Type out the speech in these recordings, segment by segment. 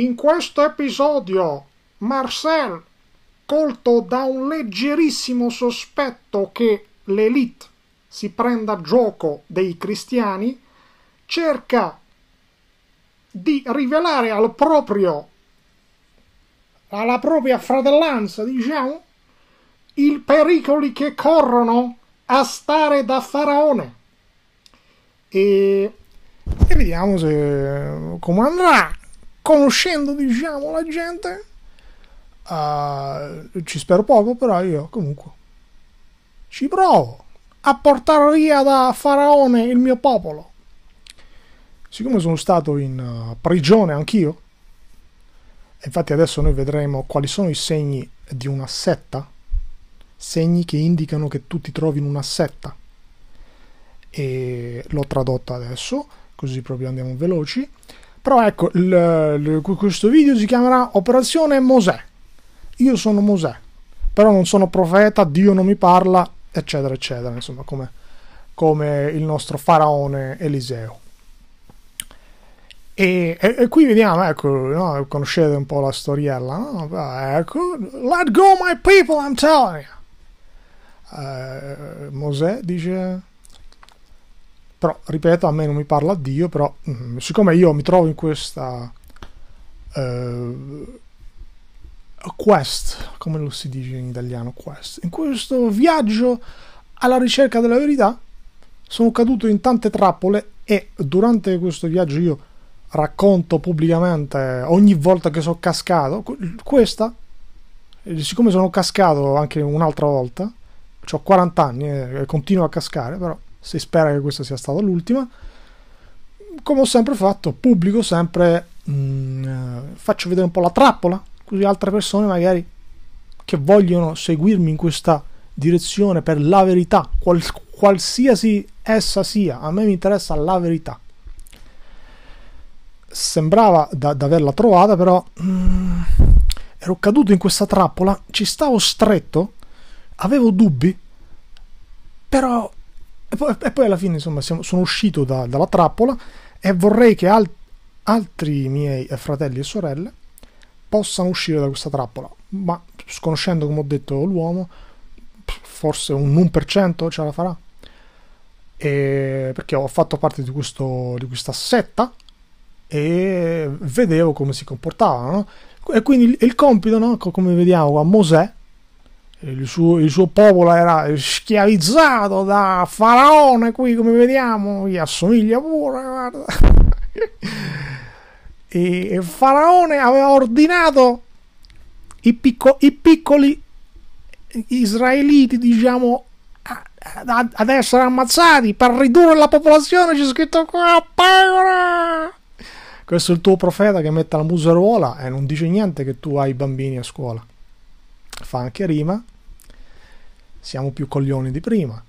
In questo episodio, Marcel, colto da un leggerissimo sospetto che l'elite si prenda gioco dei cristiani, cerca di rivelare al proprio alla propria fratellanza, diciamo, i pericoli che corrono a stare da faraone. E, e vediamo se, come andrà conoscendo diciamo la gente uh, ci spero poco però io comunque ci provo a portare via da Faraone il mio popolo siccome sono stato in uh, prigione anch'io infatti adesso noi vedremo quali sono i segni di una setta segni che indicano che tu ti trovi in una setta e l'ho tradotta adesso così proprio andiamo veloci però ecco, il, il, questo video si chiamerà Operazione Mosè. Io sono Mosè, però non sono profeta, Dio non mi parla, eccetera, eccetera, insomma, come, come il nostro faraone Eliseo. E, e, e qui vediamo, ecco, no, conoscete un po' la storiella, no? ecco, let go my people, I'm telling you. Eh, Mosè dice però ripeto a me non mi parla Dio però mh, mm, siccome io mi trovo in questa uh, quest come lo si dice in italiano quest in questo viaggio alla ricerca della verità sono caduto in tante trappole e durante questo viaggio io racconto pubblicamente ogni volta che sono cascato questa eh, siccome sono cascato anche un'altra volta ho 40 anni e eh, continuo a cascare però si spera che questa sia stata l'ultima. Come ho sempre fatto, pubblico sempre, mh, mm, eh, faccio vedere un po' la trappola, così altre persone magari che vogliono seguirmi in questa direzione per la verità, qual, qualsiasi essa sia, a me mi interessa la verità. Sembrava da, averla trovata, però mh, mm, ero caduto in questa trappola, ci stavo stretto, avevo dubbi, però e poi, e poi alla fine, insomma, siamo, sono uscito da, dalla trappola e vorrei che al, altri miei eh, fratelli e sorelle possano uscire da questa trappola. Ma sconoscendo, come ho detto, l'uomo, forse un 1% ce la farà. E perché ho fatto parte di, questo, di questa setta e vedevo come si comportavano. No? E quindi il compito, no? come vediamo a Mosè, eh, il suo, il suo, popolo era schiavizzato da Faraone, qui come vediamo gli assomiglia pure, guarda. e, e Faraone aveva ordinato i, picco, i piccoli israeliti, diciamo, a, a, ad essere ammazzati per ridurre la popolazione, c'è scritto qua, pecora! Questo è il tuo profeta che mette la museruola e non dice niente che tu hai bambini a scuola fa anche rima, siamo più coglioni di prima.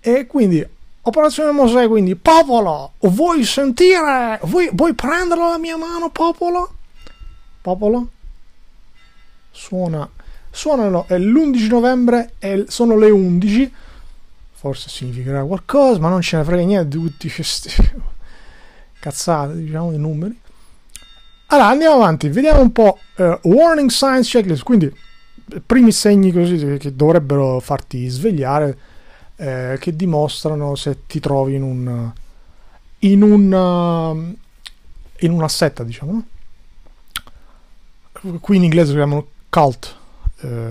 E quindi, Operazione Mosè, quindi, popolo, vuoi sentire, vuoi, vuoi prendere la mia mano, popolo? Popolo? Suona, suonano, è l'11 novembre, è, sono le 11, forse significherà qualcosa, ma non ce ne frega niente di tutti questi cazzate, diciamo, i numeri. Allora, andiamo avanti, vediamo un po' uh, Warning signs Checklist, quindi primi segni così che dovrebbero farti svegliare eh, che dimostrano se ti trovi in un in un eh, in una setta diciamo qui in inglese si chiamano cult eh,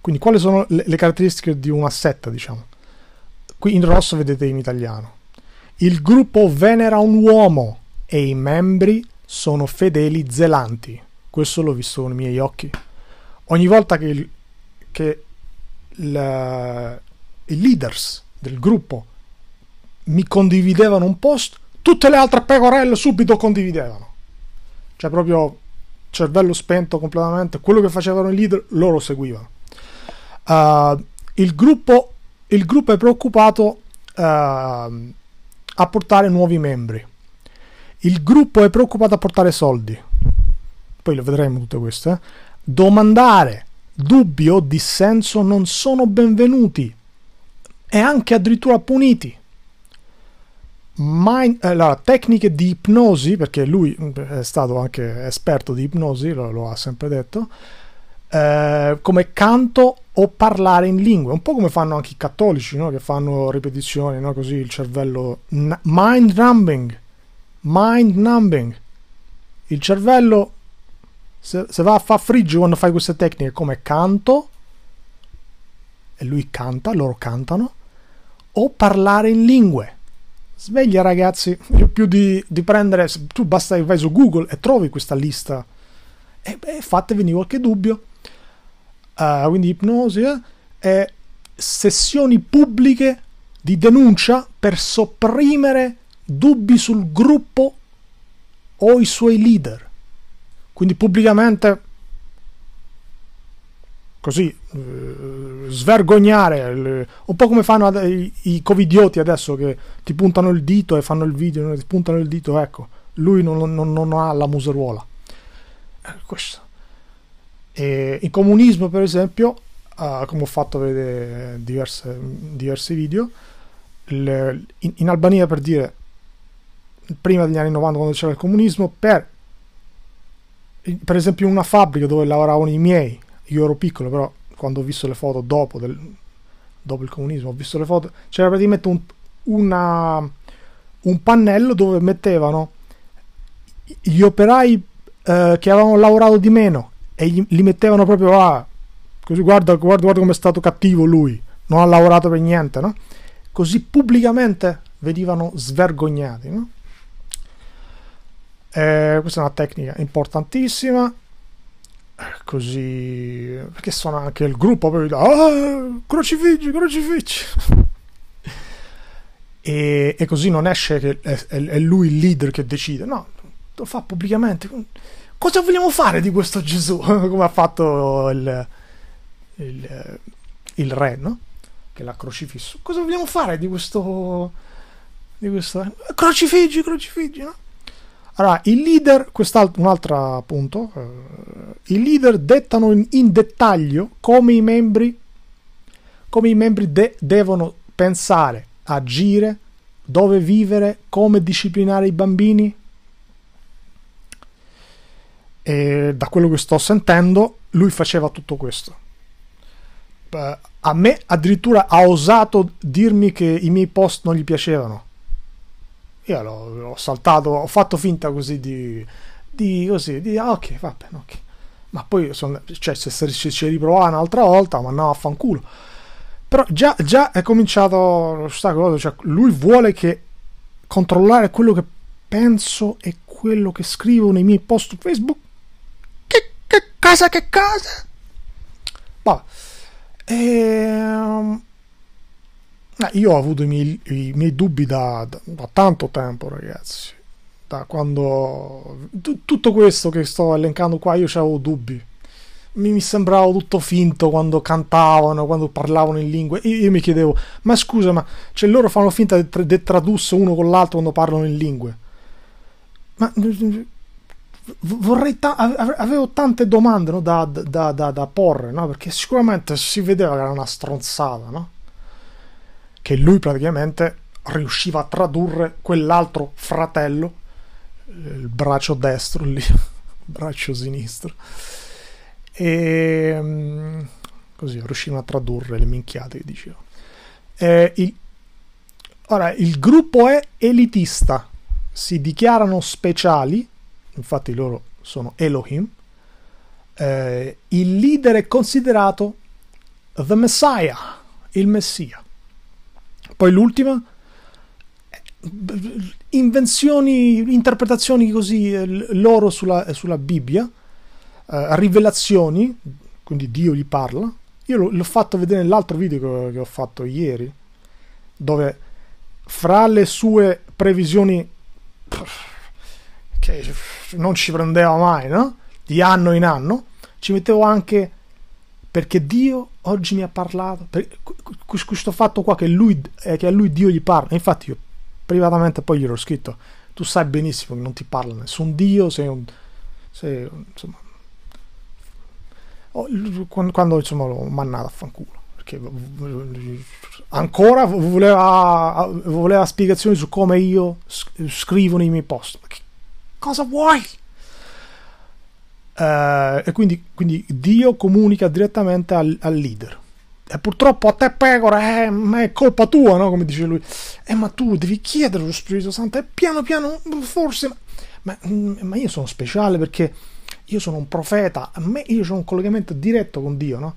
quindi quali sono le, le caratteristiche di una setta diciamo qui in rosso vedete in italiano il gruppo venera un uomo e i membri sono fedeli zelanti questo l'ho visto con i miei occhi ogni volta che, il, che la, eh, i leaders del gruppo mi condividevano un post, tutte le altre pecorelle subito condividevano. Cioè proprio cervello spento completamente, quello che facevano i leader loro seguivano. Uh, il, gruppo, il, gruppo, è preoccupato uh, a portare nuovi membri. Il gruppo è preoccupato a portare soldi. Poi lo vedremo tutte queste. Eh? domandare, dubbi o dissenso non sono benvenuti e anche addirittura puniti. Mind, allora, eh, tecniche di ipnosi, perché lui eh, è stato anche esperto di ipnosi, lo, lo ha sempre detto, eh, come canto o parlare in lingue, un po' come fanno anche i cattolici, no? che fanno ripetizioni, no? così il cervello... mind numbing, mind numbing. Il cervello se, se va a fare frigge quando fai queste tecniche come canto, e lui canta, loro cantano, o parlare in lingue. Sveglia ragazzi, io più di, di prendere, tu basta che vai su Google e trovi questa lista e, e fatevi qualche dubbio. Uh, quindi ipnosi eh? e sessioni pubbliche di denuncia per sopprimere dubbi sul gruppo o i suoi leader. Quindi pubblicamente così eh, svergognare le, un po' come fanno ad, i, i covidioti adesso che ti puntano il dito e fanno il video ti puntano il dito ecco lui non, non, non ha la museruola eh, questo e il comunismo per esempio eh, come ho fatto vedere diverse, diversi video il, in, in Albania per dire prima degli anni 90 quando c'era il comunismo per per esempio in una fabbrica dove lavoravano i miei, io ero piccolo però quando ho visto le foto dopo, del, dopo il comunismo, ho visto le foto, c'era praticamente un, una, un pannello dove mettevano gli operai eh, che avevano lavorato di meno e gli, li mettevano proprio a ah, così guarda, guarda, guarda come è stato cattivo lui, non ha lavorato per niente, no? Così pubblicamente venivano svergognati, no? Eh, questa è una tecnica importantissima. Così, perché sono anche il gruppo proprio da ah, crocifiggi, crocifiggi. e, e, così non esce che è, è, lui il leader che decide, no, lo fa pubblicamente. Cosa vogliamo fare di questo Gesù? Come ha fatto il, il, il re, no? Che l'ha crocifisso. Cosa vogliamo fare di questo? Di questo? Crocifiggi, crocifiggi, no? Allora, il leader, un altro punto, eh, i leader dettano in, in, dettaglio come i membri, come i membri de- devono pensare, agire, dove vivere, come disciplinare i bambini. E da quello che sto sentendo, lui faceva tutto questo. Eh, a me addirittura ha osato dirmi che i miei post non gli piacevano io l'ho, l'ho, saltato, ho fatto finta così di, di così, di ah, ok, va bene, ok. Ma poi sono, cioè, se ci riprovava un'altra volta, ma no, affanculo. Però già, già è cominciato l'ostacolo, cioè lui vuole che controllare quello che penso e quello che scrivo nei miei post su Facebook. Che, che casa, che casa! Vabbè. Ehm eh, io ho avuto i miei, i miei dubbi da, da, da, tanto tempo, ragazzi. Da quando tutto questo che sto elencando qua, io avevo dubbi. Mi, mi, sembrava tutto finto quando cantavano, quando parlavano in lingue. Io, io mi chiedevo, ma scusa, ma cioè, loro fanno finta di de, de tradusso uno con l'altro quando parlano in lingue. Ma mm, mm, mm, vorrei ta- avevo tante domande no, da, da, porre, no? perché sicuramente si vedeva che era una stronzata, no? che lui praticamente riusciva a tradurre quell'altro fratello, il braccio destro lì, il braccio sinistro, e mm, così riuscivano a tradurre le minchiate che diceva. il, ora, il gruppo è elitista, si dichiarano speciali, infatti loro sono Elohim, eh, il leader è considerato The Messiah, il Messia. Poi l'ultima, invenzioni, interpretazioni così eh, loro sulla, eh, sulla Bibbia, eh, rivelazioni, quindi Dio gli parla. Io l'ho fatto vedere nell'altro video che ho fatto ieri, dove fra le sue previsioni che non ci prendeva mai, no? di anno in anno, ci mettevo anche perché Dio oggi mi ha parlato, per, questo fatto qua che, lui, eh, che a lui Dio gli parla, infatti io privatamente poi gliel'ho scritto, tu sai benissimo che non ti parla nessun Dio, sei un... Sei, insomma, oh, quando insomma l'ho mannato a fanculo perché ancora voleva, voleva spiegazioni su come io scrivo nei miei post. Che cosa vuoi? eh, e quindi, quindi, Dio comunica direttamente al, al leader. E purtroppo a te pecora, eh, ma è colpa tua, no? Come dice lui. Eh, ma tu devi chiedere allo Spirito Santo, e piano piano, forse... Ma, mm, ma, io sono speciale perché io sono un profeta, a me io ho un collegamento diretto con Dio, no?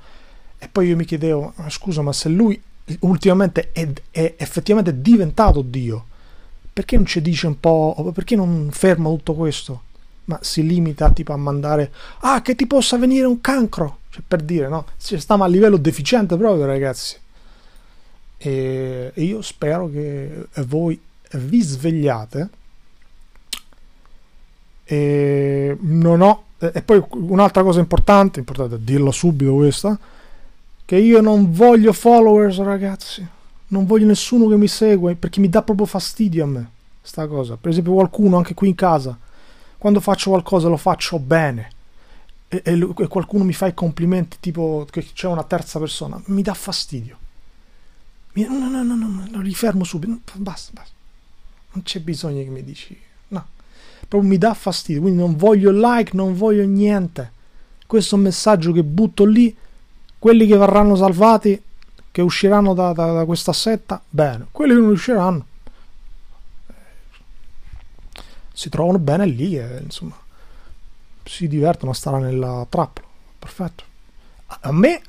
E poi io mi chiedevo, scusa, ma se lui ultimamente è, è effettivamente diventato Dio, perché non ci dice un po', perché non ferma tutto questo? ma si limita tipo a mandare ah che ti possa venire un cancro cioè, per dire no si stiamo a livello deficiente proprio ragazzi e, e io spero che voi vi svegliate e non ho e poi un'altra cosa importante importante dirlo subito questa che io non voglio followers ragazzi non voglio nessuno che mi segue perché mi dà proprio fastidio a me sta cosa per esempio qualcuno anche qui in casa quando faccio qualcosa lo faccio bene e, e, e qualcuno mi fa i complimenti tipo che c'è una terza persona, mi dà fastidio. Mi, no, no, no, no, li fermo subito, basta, basta. Non c'è bisogno che mi dici, no. Proprio mi dà fastidio, quindi non voglio like, non voglio niente. Questo è un messaggio che butto lì, quelli che verranno salvati, che usciranno da, da, da questa setta, bene, quelli che non usciranno, si trovano bene lì e insomma si divertono a stare nella trappola. Perfetto. A me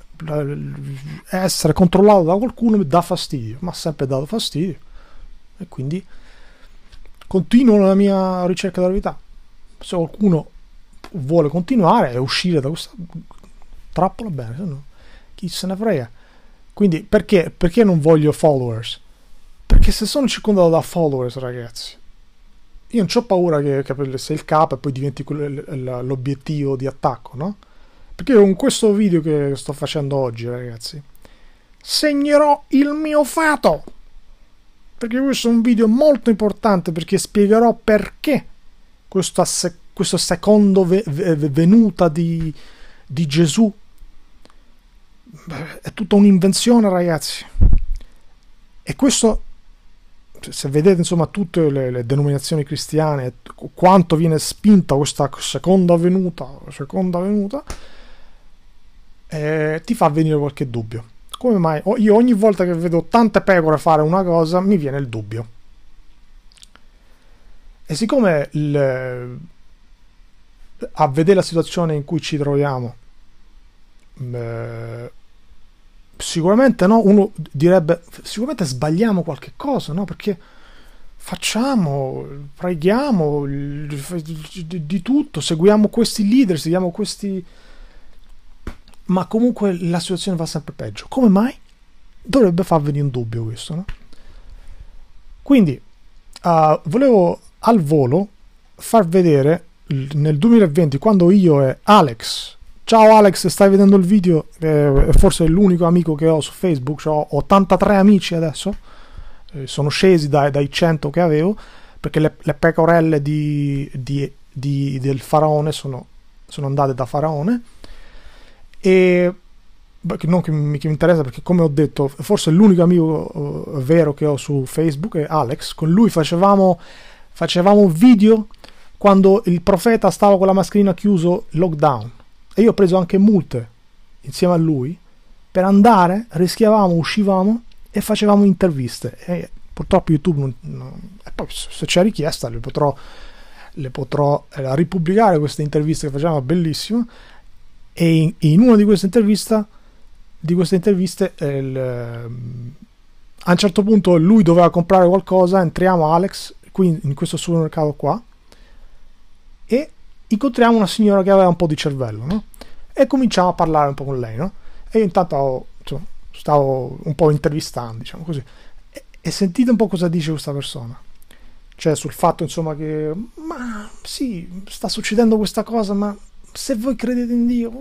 essere controllato da qualcuno mi dà fastidio, ma ha sempre dato fastidio. E quindi continuo la mia ricerca della verità. Se qualcuno vuole continuare e uscire da questa trappola, bene, no, chi se ne frega. Quindi perché, perché non voglio followers? Perché se sono circondato da followers, ragazzi, io non ho paura che, che sei il capo e poi diventi l'obiettivo di attacco, no? Perché con questo video che sto facendo oggi, ragazzi, segnerò il mio fato. Perché questo è un video molto importante perché spiegherò perché questa, questa seconda venuta di, di Gesù è tutta un'invenzione, ragazzi. E questo cioè, se vedete insomma tutte le, le denominazioni cristiane, quanto viene spinta questa seconda venuta, seconda venuta, eh, ti fa venire qualche dubbio. Come mai? Io ogni volta che vedo tante pecore fare una cosa mi viene il dubbio. E siccome il, a vedere la situazione in cui ci troviamo, eh, sicuramente no, uno direbbe sicuramente sbagliamo qualche cosa, no? Perché facciamo, preghiamo di tutto, seguiamo questi leader, seguiamo questi ma comunque la situazione va sempre peggio. Come mai? Dovrebbe farveni un dubbio questo, no? Quindi uh, volevo al volo far vedere nel 2020 quando io e Alex Ciao Alex, stai vedendo il video? Eh, forse è l'unico amico che ho su Facebook, cioè ho 83 amici adesso, eh, sono scesi dai, dai, 100 che avevo, perché le, le pecorelle di, di, di, del faraone sono, sono, andate da faraone. E non che mi, che mi, interessa, perché come ho detto, forse l'unico amico eh, vero che ho su Facebook è Alex, con lui facevamo, facevamo video quando il profeta stava con la mascherina chiuso, lockdown e io ho preso anche multe insieme a lui per andare rischiavamo uscivamo e facevamo interviste e purtroppo youtube non, non, e poi se c'è richiesta le potrò le potrò eh, ripubblicare queste interviste che facevamo bellissime e in, in, una di queste interviste di queste interviste eh, il, ehm, a un certo punto lui doveva comprare qualcosa entriamo Alex qui in questo supermercato qua incontriamo una signora che aveva un po' di cervello, no? E cominciamo a parlare un po' con lei, no? E io intanto insomma, stavo un po' intervistando, diciamo così. E, e sentite un po' cosa dice questa persona. Cioè sul fatto, insomma, che... Ma sì, sta succedendo questa cosa, ma se voi credete in Dio,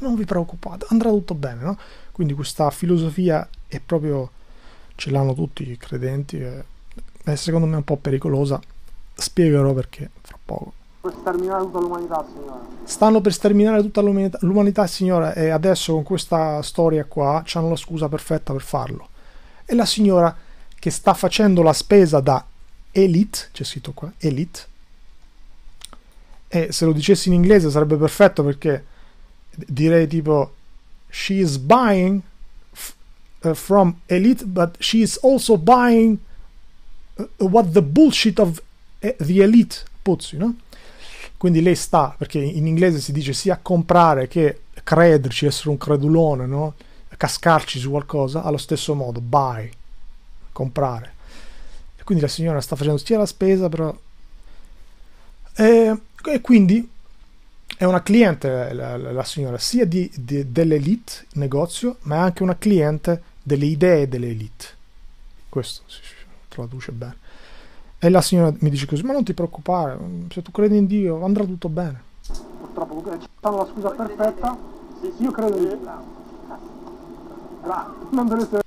non vi preoccupate, andrà tutto bene, no? Quindi questa filosofia è proprio... ce l'hanno tutti i credenti, è, e secondo me un po' pericolosa. Spiegherò perché fra poco per sterminare tutta l'umanità, signora. Stanno per sterminare tutta l'umanità, l'umanità signora, e adesso con questa storia qua hanno la scusa perfetta per farlo. E la signora che sta facendo la spesa da Elite, c'è scritto qua, Elite, e se lo dicessi in inglese sarebbe perfetto perché direi tipo she is buying f- eh, from elite but she is also buying eh, what the bullshit of eh, the elite puts you know quindi lei sta, perché in inglese si dice sia comprare che crederci, essere un credulone, no? cascarci su qualcosa, allo stesso modo, buy, comprare. E quindi la signora sta facendo sia la spesa, però... E, e quindi è una cliente la, la, la signora sia di, di, dell'elite negozio, ma è anche una cliente delle idee dell'elite. Questo si traduce bene. E la signora mi dice così, ma non ti preoccupare, se tu credi in Dio andrà tutto bene. Purtroppo è la scusa perfetta, io credo in Dio.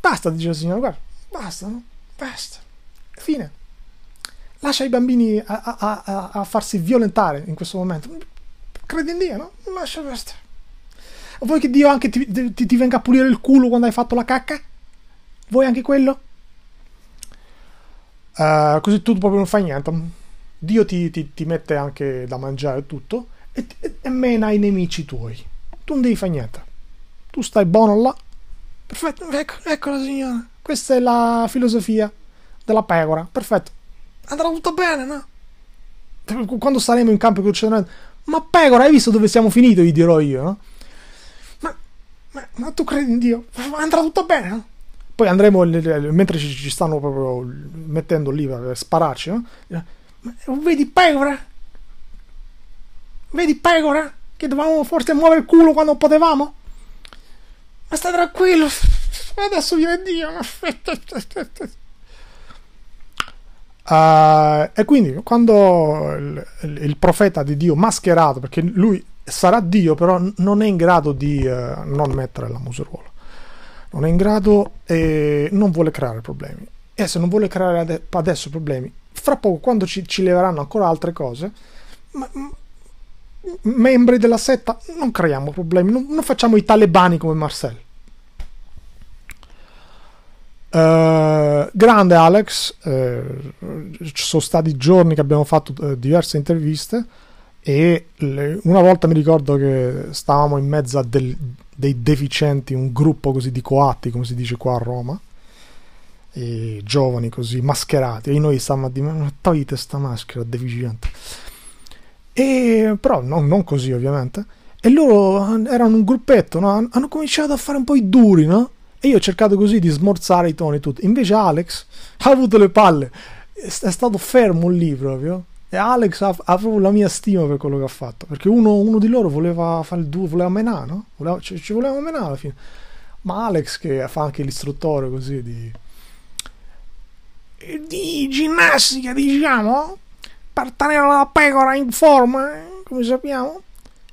Basta, dice la signora, guarda, basta, no? basta, fine. Lascia i bambini a, a, a, a farsi violentare in questo momento. Credi in Dio, no? Lascia questo. Vuoi che Dio anche ti, ti, ti venga a pulire il culo quando hai fatto la cacca? Vuoi anche quello? Uh, così tu proprio non fai niente. Dio ti, ti, ti mette anche da mangiare tutto e, e, e, mena i nemici tuoi. Tu non devi fare niente. Tu stai buono là. Perfetto, ecco, eccola signora. Questa è la filosofia della pecora. Perfetto. Andrà tutto bene, no? Quando saremo in campo con Ma pecora, hai visto dove siamo finiti? Gli dirò io, no? Ma, ma, ma tu credi in Dio? Andrà tutto bene, no? Poi andremo, mentre ci, ci stanno proprio mettendo lì per spararci, no? Eh, eh, vedi pecora? Vedi pecora? Che dovevamo forse muovere il culo quando potevamo? Ma sta tranquillo, adesso viene Dio. Uh, e quindi quando il, il, il, profeta di Dio mascherato, perché lui sarà Dio, però non è in grado di uh, non mettere la museruola non è in grado e non vuole creare problemi. E se non vuole creare adesso problemi, fra poco, quando ci, ci leveranno ancora altre cose, ma, membri della setta, non creiamo problemi, non, non facciamo i talebani come Marcel. Uh, grande Alex, uh, ci sono stati giorni che abbiamo fatto uh, diverse interviste e le, una volta mi ricordo che stavamo in mezzo a del, dei deficienti, un gruppo così di coatti, come si dice qua a Roma, e giovani così mascherati, e noi stavamo a dire, ma toglite sta maschera, deficiente. E, però no, non così ovviamente. E loro erano un gruppetto, no? hanno cominciato a fare un po' i duri, no? E io ho cercato così di smorzare i toni e tutto. Invece Alex ha avuto le palle, è stato fermo lì proprio Alex ha, proprio la mia stima per quello che ha fatto. Perché uno, uno di loro voleva fare il duo, voleva menare, no? Voleva, ci, ci, voleva menare alla fine. Ma Alex, che fa anche l'istruttore così di, di ginnastica, diciamo, per tenere la pecora in forma, eh, come sappiamo.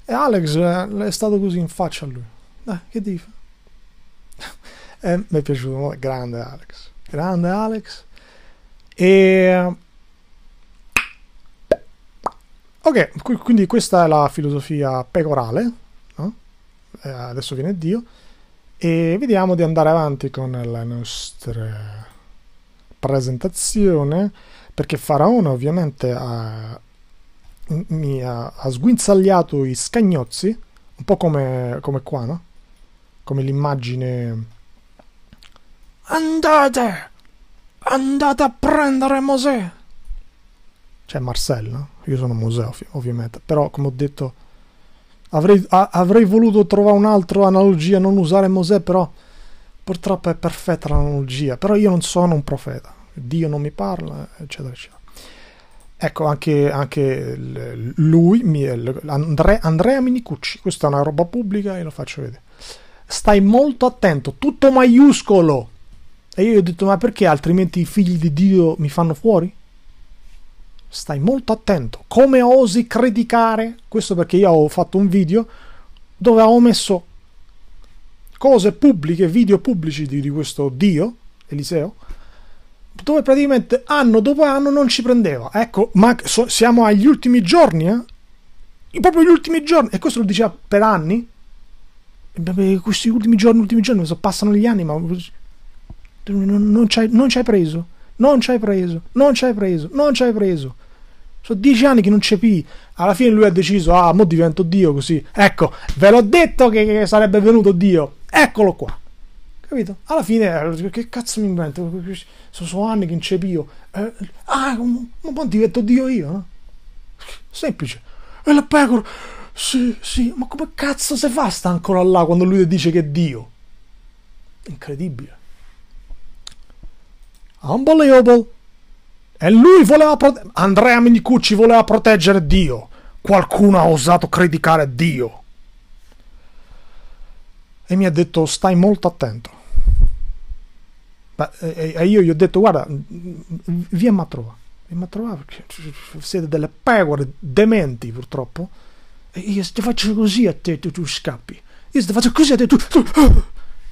E Alex è, eh, è stato così in faccia a lui. Dai, che devi eh, mi è piaciuto, grande Alex. Grande Alex. E Ok, quindi questa è la filosofia pecorale, no? eh, adesso viene Dio, e vediamo di andare avanti con la nostra presentazione, perché Faraone ovviamente ha, mi ha, ha sguinzagliato i scagnozzi, un po' come, come qua, no? Come l'immagine... Andate! Andate a prendere Mosè! cioè Marcella, io sono museo ovviamente, però come ho detto avrei, a, avrei voluto trovare un'altra analogia, non usare Mosè, però purtroppo è perfetta l'analogia, però io non sono un profeta, Dio non mi parla, eccetera, eccetera. Ecco, anche, anche lui, Andrea, Andrea Minicucci, questa è una roba pubblica e lo faccio vedere. Stai molto attento, tutto maiuscolo. E io gli ho detto, ma perché altrimenti i figli di Dio mi fanno fuori? stai molto attento. Come osi criticare? Questo perché io ho fatto un video dove avevo messo cose pubbliche, video pubblici di, di questo Dio, Eliseo, dove praticamente anno dopo anno non ci prendeva. Ecco, ma so, siamo agli ultimi giorni, eh? Proprio gli ultimi giorni, e questo lo diceva per anni. questi ultimi giorni, ultimi giorni, passano gli anni, ma non ci hai preso non ci hai preso, non ci hai preso, non ci hai preso. Sono dieci anni che non c'è più. Alla fine lui ha deciso, ah, mo divento Dio così. Ecco, ve l'ho detto che, sarebbe venuto Dio. Eccolo qua. Capito? Alla fine, eh, che cazzo mi invento? Sono, sono anni che non incepio. Eh, ah, ma poi divento Dio io, no? Semplice. E la pecora... Sì, sì, ma come cazzo se fa sta ancora là quando lui dice che è Dio? Incredibile. Unbelievable. E lui voleva proteggere. Andrea Minicucci voleva proteggere Dio. Qualcuno ha osato criticare Dio. E mi ha detto stai molto attento. e io gli ho detto guarda, vieni a trovare. Vieni a trovare perché siete delle pecore dementi purtroppo. E io ti faccio così a te, tu, tu scappi. Io ti faccio così a te, tu, tu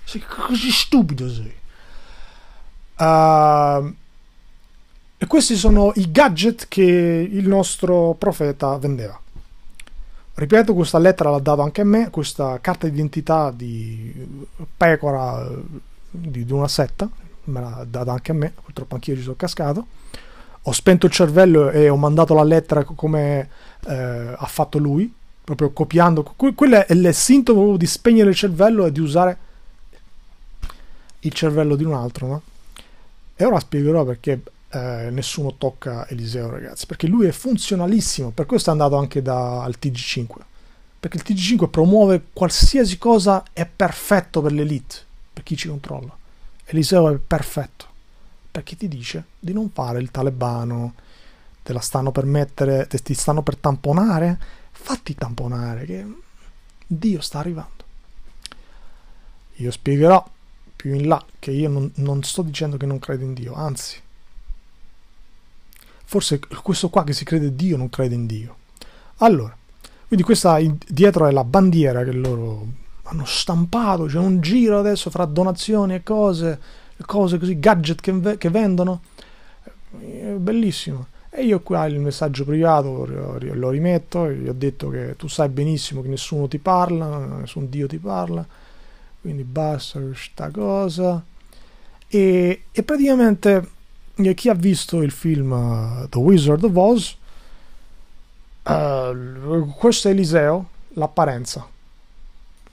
sei così stupido sei. Ehm, e questi sono i gadget che il nostro profeta vendeva. Ripeto, questa lettera l'ha data anche a me, questa carta d'identità di pecora di, di una setta, me l'ha data anche a me, purtroppo anch'io ci sono cascato. Ho spento il cervello e ho mandato la lettera come eh, ha fatto lui, proprio copiando. Quello è il sintomo di spegnere il cervello e di usare il cervello di un altro, no? E ora spiegherò perché eh, nessuno tocca Eliseo, ragazzi, perché lui è funzionalissimo, per questo è andato anche dal TG5, perché il TG5 promuove qualsiasi cosa è perfetto per l'elite, per chi ci controlla. Eliseo è perfetto, perché ti dice di non fare il talebano, te la stanno per mettere, te ti stanno per tamponare, fatti tamponare, che Dio sta arrivando. Io spiegherò più in là che io non, non sto dicendo che non credo in Dio, anzi, forse questo qua che si crede in Dio non crede in Dio. Allora, quindi questa dietro è la bandiera che loro hanno stampato, c'è cioè un giro adesso fra donazioni e cose, cose così, gadget che, che vendono. È eh, bellissimo. E io qua il messaggio privato lo rimetto, gli ho detto che tu sai benissimo che nessuno ti parla, nessun Dio ti parla, quindi basta questa cosa e, e praticamente eh, chi ha visto il film eh, The Wizard of Oz uh, questo è Eliseo l'apparenza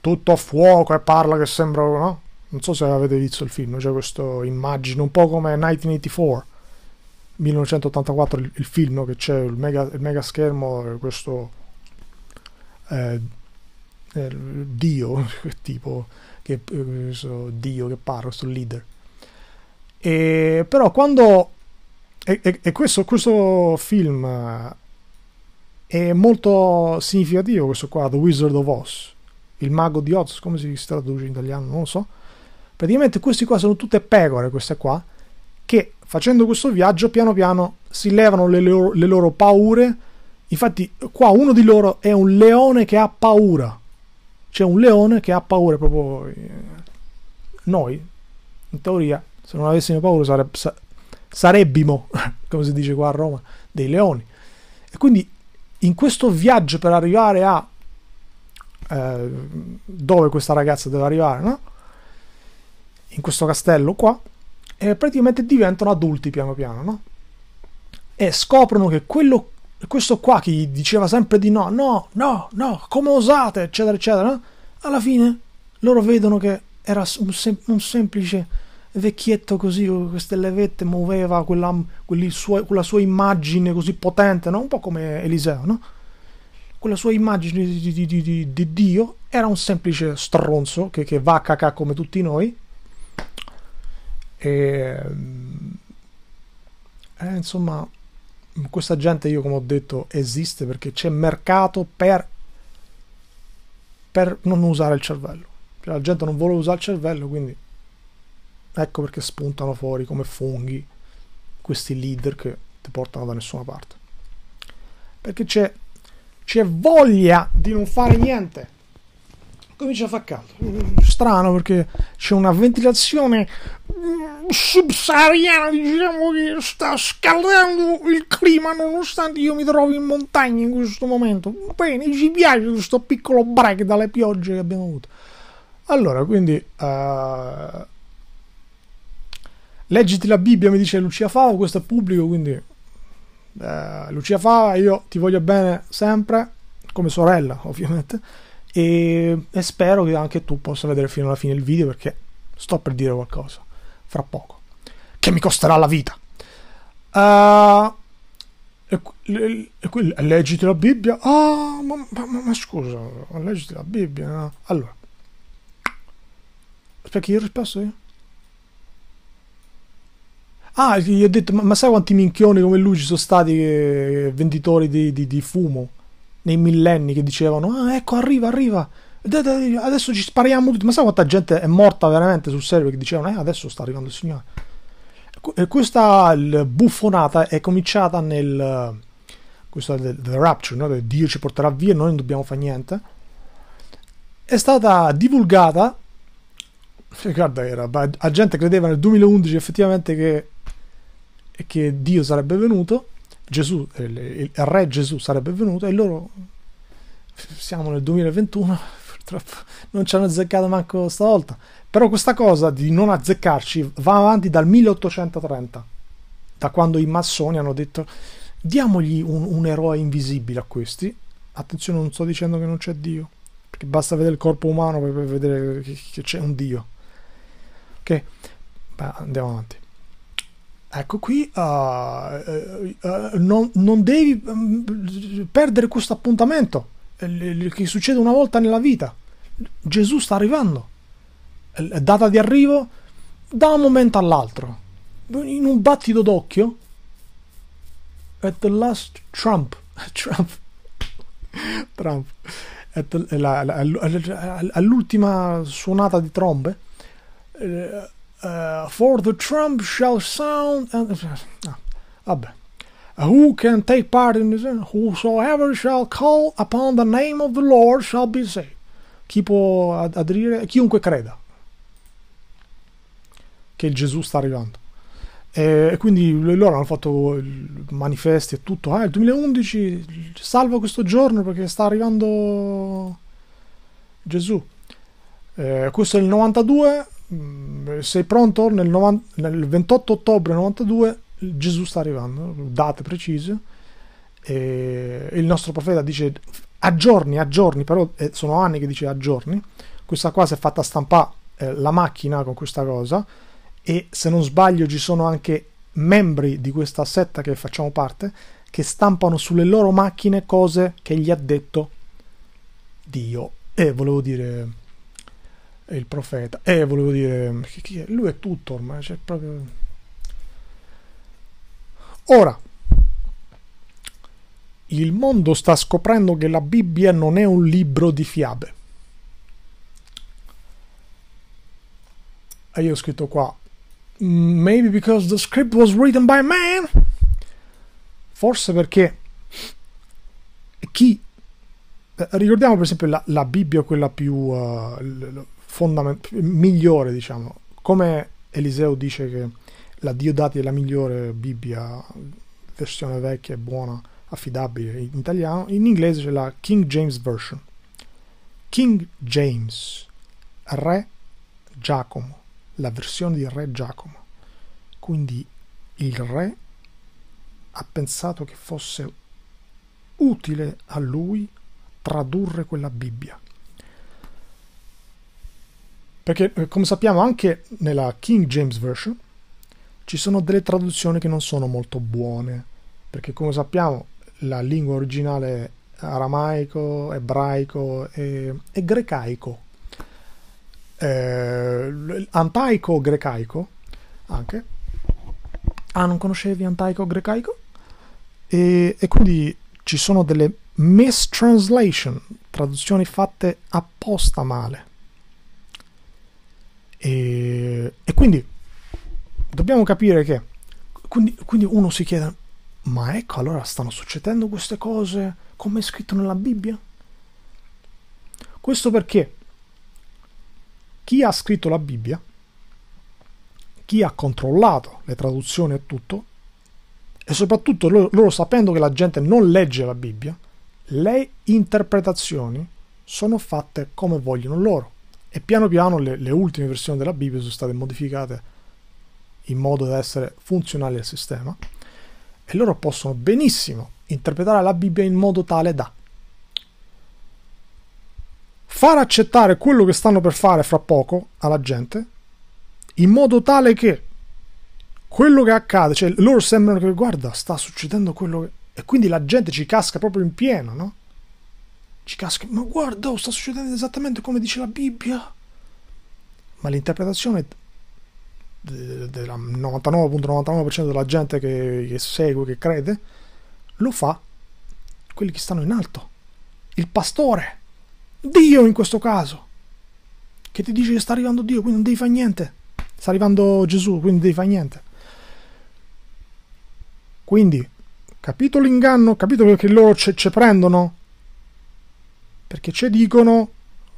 tutto a fuoco e parla che sembra no? non so se avete visto il film c'è cioè questa immagine un po' come 1984 1984 il, il film no? che c'è il mega, il mega schermo questo eh, eh, dio tipo che eh, so, Dio che parlo, sto leader. E, però quando... E, e, e questo, questo film è molto significativo, questo qua, The Wizard of Oz, il mago di Oz, come si traduce in italiano, non lo so. Praticamente questi qua sono tutte pecore, queste qua, che facendo questo viaggio piano piano si levano le loro, le loro paure. Infatti qua uno di loro è un leone che ha paura c'è un leone che ha paura proprio eh, noi in teoria se non avessimo paura sareb, sarebbimo come si dice qua a Roma dei leoni e quindi in questo viaggio per arrivare a eh, dove questa ragazza deve arrivare no? in questo castello qua e eh, praticamente diventano adulti piano piano no? e scoprono che quello questo qua che diceva sempre di no, no, no, no, come osate, eccetera, eccetera, alla fine loro vedono che era un, sem- un semplice vecchietto così, con queste levette, muoveva quella, suoi, quella sua immagine così potente, no? un po' come Eliseo, no? quella sua immagine di, di, di, di, Dio era un semplice stronzo che, che va a cacà come tutti noi. E, eh, insomma, questa gente io come ho detto esiste perché c'è mercato per, per non usare il cervello. Cioè, la gente non vuole usare il cervello, quindi ecco perché spuntano fuori come funghi questi leader che ti portano da nessuna parte. Perché c'è, c'è voglia di non fare niente comincia a far caldo. Strano perché c'è una ventilazione mm, subsahariana, diciamo che sta scaldando il clima nonostante io mi trovi in montagna in questo momento. Bene, ci piace questo piccolo break dalle piogge che abbiamo avuto. Allora, quindi... Uh... Leggiti la Bibbia, mi dice Lucia Fava, questo è pubblico, quindi eh, Lucia Fava, io ti voglio bene sempre, come sorella ovviamente. E, e spero che anche tu possa vedere fino alla fine il video perché sto per dire qualcosa fra poco che mi costerà la vita. Uh, leggiti la Bibbia. Ah, oh, ma, ma, ma, scusa, leggiti la Bibbia. No? Allora, perché io risposto io? Ah, gli ho detto, ma, ma sai quanti minchioni come lui ci sono stati eh, venditori di, di, di fumo? nei millenni che dicevano ah, ecco arriva arriva adesso ci spariamo tutti ma sai quanta gente è morta veramente sul serio che dicevano eh adesso sta arrivando il signore ecco, e questa buffonata è cominciata nel questo del, del rapture no? Dio ci porterà via noi non dobbiamo fare niente è stata divulgata guarda era la gente credeva nel 2011 effettivamente che, che Dio sarebbe venuto Gesù, eh, il, il re Gesù sarebbe venuto e loro, siamo nel 2021, purtroppo non ci hanno azzeccato manco stavolta. Però questa cosa di non azzeccarci va avanti dal 1830, da quando i massoni hanno detto diamogli un, un eroe invisibile a questi. Attenzione, non sto dicendo che non c'è Dio, perché basta vedere il corpo umano per, vedere che, che c'è un Dio. Ok, Beh, andiamo avanti. Ecco qui, uh, uh, uh, non, non, devi mm, perdere questo appuntamento eh, che succede una volta nella vita. Gesù sta arrivando, data di arrivo da un momento all'altro, in un battito d'occhio. At the last Trump, Trump, Trump, all'ultima suonata di trombe eh, Uh, for the Trump shall sound... And, ah, uh, vabbè. Uh, who can take part in this? Whosoever shall call upon the name of the Lord shall be saved. Chi può aderire? Chiunque creda che Gesù sta arrivando. E quindi loro hanno fatto manifesti e tutto. Ah, il 2011 salvo questo giorno perché sta arrivando Gesù. Eh, questo è il 92, Mm, sei pronto? Nel, 90, nel 28 ottobre 92 Gesù sta arrivando, date precise. E il nostro profeta dice aggiorni, aggiorni, però eh, sono anni che dice aggiorni. Questa qua si è fatta stampare eh, la macchina con questa cosa e se non sbaglio ci sono anche membri di questa setta che facciamo parte che stampano sulle loro macchine cose che gli ha detto Dio. E eh, volevo dire il profeta. Eh, volevo dire, chi è? lui è tutto ormai, c'è cioè, proprio... Ora, il mondo sta scoprendo che la Bibbia non è un libro di fiabe. E io ho scritto qua, mm, maybe because the script was written by man. Forse perché chi eh, ricordiamo per esempio la, la Bibbia, quella più uh, fondament- migliore, diciamo. Come Eliseo dice che la Diodati è la migliore Bibbia, versione vecchia e buona, affidabile in italiano, in inglese c'è la King James Version. King James, Re Giacomo, la versione di Re Giacomo. Quindi il re ha pensato che fosse utile a lui tradurre quella Bibbia perché eh, come sappiamo anche nella King James Version ci sono delle traduzioni che non sono molto buone, perché come sappiamo la lingua originale è aramaico, ebraico e, e grecaico, eh, antaico grecaico anche. Ah, non conoscevi antaico grecaico? E, e quindi ci sono delle mistranslation, traduzioni fatte apposta male. E, e quindi dobbiamo capire che... Quindi, quindi uno si chiede, ma ecco allora stanno succedendo queste cose come è scritto nella Bibbia? Questo perché chi ha scritto la Bibbia, chi ha controllato le traduzioni e tutto, e soprattutto loro, loro, sapendo che la gente non legge la Bibbia, le interpretazioni sono fatte come vogliono loro. E piano piano le, le ultime versioni della Bibbia sono state modificate in modo da essere funzionali al sistema e loro possono benissimo interpretare la Bibbia in modo tale da far accettare quello che stanno per fare fra poco alla gente in modo tale che quello che accade, cioè loro sembrano che guarda, sta succedendo quello che... e quindi la gente ci casca proprio in pieno, no? Ci casca, ma guarda, oh, sta succedendo esattamente come dice la Bibbia. Ma l'interpretazione del 99.99% della gente che, che segue, che crede, lo fa quelli che stanno in alto. Il pastore, Dio in questo caso, che ti dice che sta arrivando Dio, quindi non devi fare niente. Sta arrivando Gesù, quindi non devi fare niente. Quindi, capito l'inganno, capito perché loro ci prendono? perché ci dicono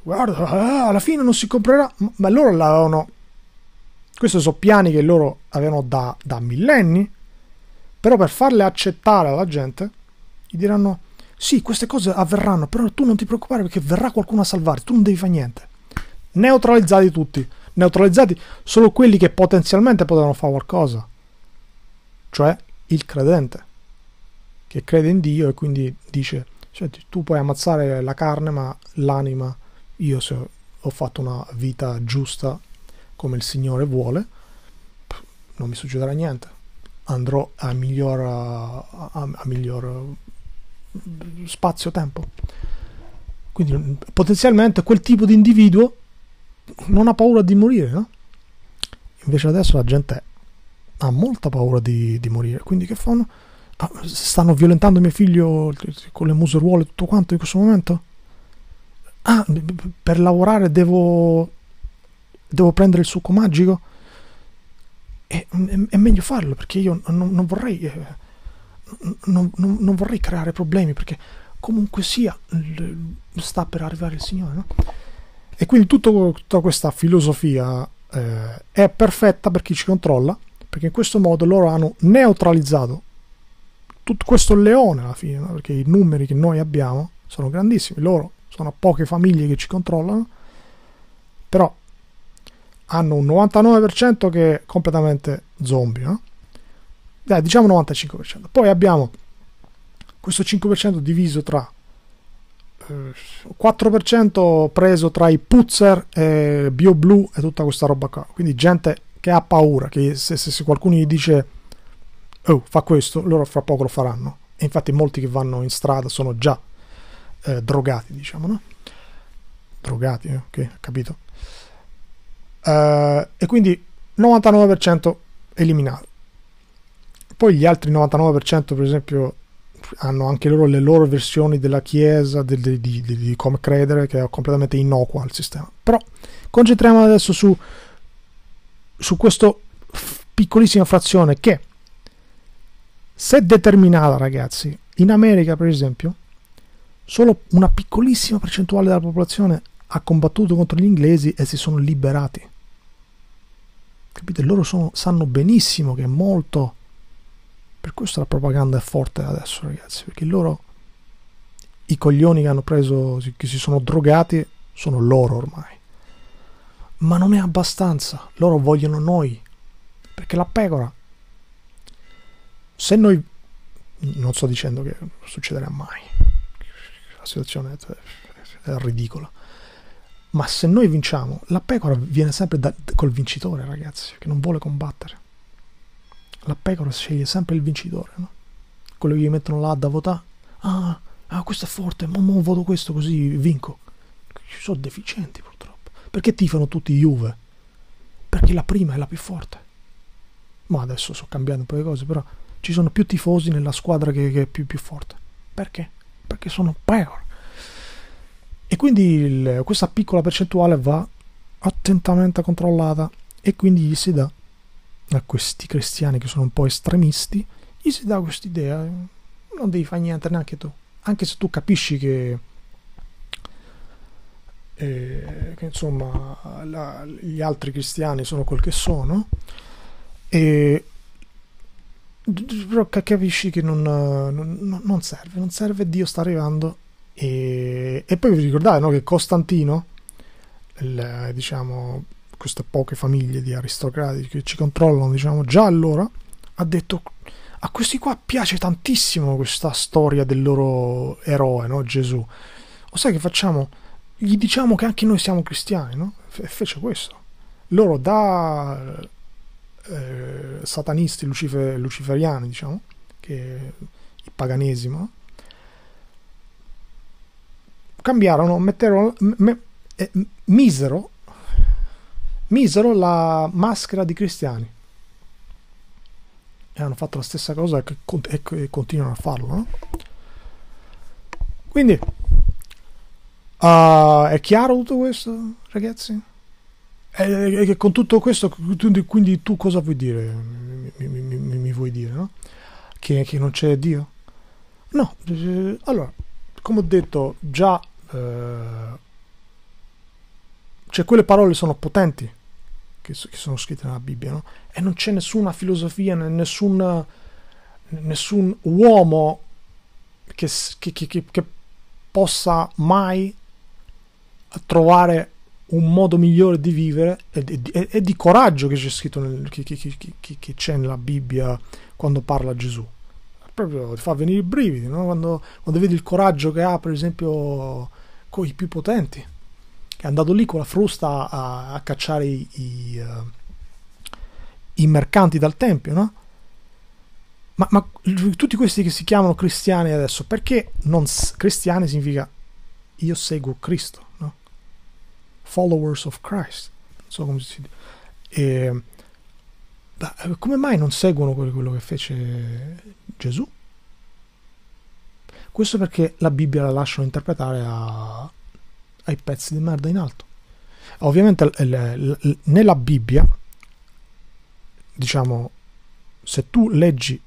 guarda eh, alla fine non si comprerà ma loro l'avevano questi sono piani che loro avevano da, da millenni però per farle accettare alla gente gli diranno sì queste cose avverranno però tu non ti preoccupare perché verrà qualcuno a salvare tu non devi fare niente neutralizzati tutti neutralizzati solo quelli che potenzialmente potevano fare qualcosa cioè il credente che crede in Dio e quindi dice cioè, tu puoi ammazzare la carne, ma l'anima, io se ho fatto una vita giusta come il Signore vuole, non mi succederà niente. Andrò a miglior, a, a miglior mm, spazio-tempo. Quindi mm, potenzialmente quel tipo di individuo non ha paura di morire, no? Invece adesso la gente ha molta paura di, di morire, quindi che fanno? Ah, stanno violentando mio figlio con le museruole e tutto quanto in questo momento? Ah, per lavorare devo, devo prendere il succo magico? È, è, è meglio farlo perché io non, non vorrei... Eh, non, non, non, vorrei creare problemi perché comunque sia sta per arrivare il Signore no? e quindi tutto, tutta questa filosofia eh, è perfetta per chi ci controlla perché in questo modo loro hanno neutralizzato tutto questo leone alla fine, perché i numeri che noi abbiamo sono grandissimi, loro sono poche famiglie che ci controllano, però hanno un 99% che è completamente zombie, no? Dai, diciamo 95%. Poi abbiamo questo 5% diviso tra 4% eh, preso tra i puzzer, e BioBlue e tutta questa roba qua. Quindi gente che ha paura, che se, se qualcuno gli dice oh, fa questo, loro fra poco lo faranno. E infatti molti che vanno in strada sono già eh, drogati, diciamo, no? Drogati, eh, ok, capito. Uh, e quindi 99% eliminato. Poi gli altri 99%, per esempio, hanno anche loro le loro versioni della Chiesa, di, di, di, di come credere, che è completamente innocua al sistema. Però concentriamo adesso su, su questa piccolissima frazione che se determinata, ragazzi, in America per esempio, solo una piccolissima percentuale della popolazione ha combattuto contro gli inglesi e si sono liberati. Capite? Loro sono, sanno benissimo che è molto... Per questo la propaganda è forte adesso, ragazzi, perché loro, i coglioni che hanno preso, che si sono drogati, sono loro ormai. Ma non è abbastanza, loro vogliono noi, perché la pecora se noi non sto dicendo che succederà mai la situazione è ridicola ma se noi vinciamo la pecora viene sempre da, col vincitore ragazzi che non vuole combattere la pecora sceglie sempre il vincitore no? quello che gli mettono là da votare ah, ah questo è forte ma mo voto questo così vinco ci sono deficienti purtroppo perché tifano tutti Juve perché la prima è la più forte ma adesso sto cambiando un po' le cose però ci sono più tifosi nella squadra che, che è più, più, forte. Perché? Perché sono power. E quindi il, questa piccola percentuale va attentamente controllata e quindi gli si dà a questi cristiani che sono un po' estremisti, gli si dà questa idea, non devi fare niente neanche tu, anche se tu capisci che, eh, che insomma la, gli altri cristiani sono quel che sono, e però capisci che non, non, non, serve, non serve, Dio sta arrivando. E, e poi vi ricordate no, che Costantino, il, diciamo, queste poche famiglie di aristocratici che ci controllano, diciamo, già allora, ha detto a questi qua piace tantissimo questa storia del loro eroe, no? Gesù. O sai che facciamo? Gli diciamo che anche noi siamo cristiani, no? E fece questo. Loro da eh, satanisti lucifer- luciferiani, diciamo, che il paganesimo, cambiarono, metterono, me, eh, misero, misero la maschera di cristiani. E hanno fatto la stessa cosa che, e, e continuano a farlo, no? Quindi, uh, è chiaro tutto questo, ragazzi? Eh, eh, eh, e, e con tutto questo, quindi tu cosa vuoi dire? Mi, mi, mi, mi vuoi dire, no? Che, che, non c'è Dio? No, allora, come ho detto, già... Eh, cioè quelle parole sono potenti che, che sono scritte nella Bibbia, no? E non c'è nessuna filosofia, nessun, nessun uomo che, che, che, possa mai trovare un modo migliore di vivere e, e, e di coraggio che c'è scritto nel, che, che, che, che, c'è nella Bibbia quando parla Gesù proprio ti fa venire i brividi no? quando, quando, vedi il coraggio che ha per esempio con i più potenti che è andato lì con la frusta a, a cacciare i, i, eh, i, mercanti dal tempio no? ma, ma, tutti questi che si chiamano cristiani adesso perché non cristiani significa io seguo Cristo followers of Christ, non so come si dice. E, ma eh, come mai non seguono quello che fece Gesù? Questo perché la Bibbia la lasciano interpretare a, ai pezzi di merda in alto. Ovviamente nella Bibbia, diciamo, se tu leggi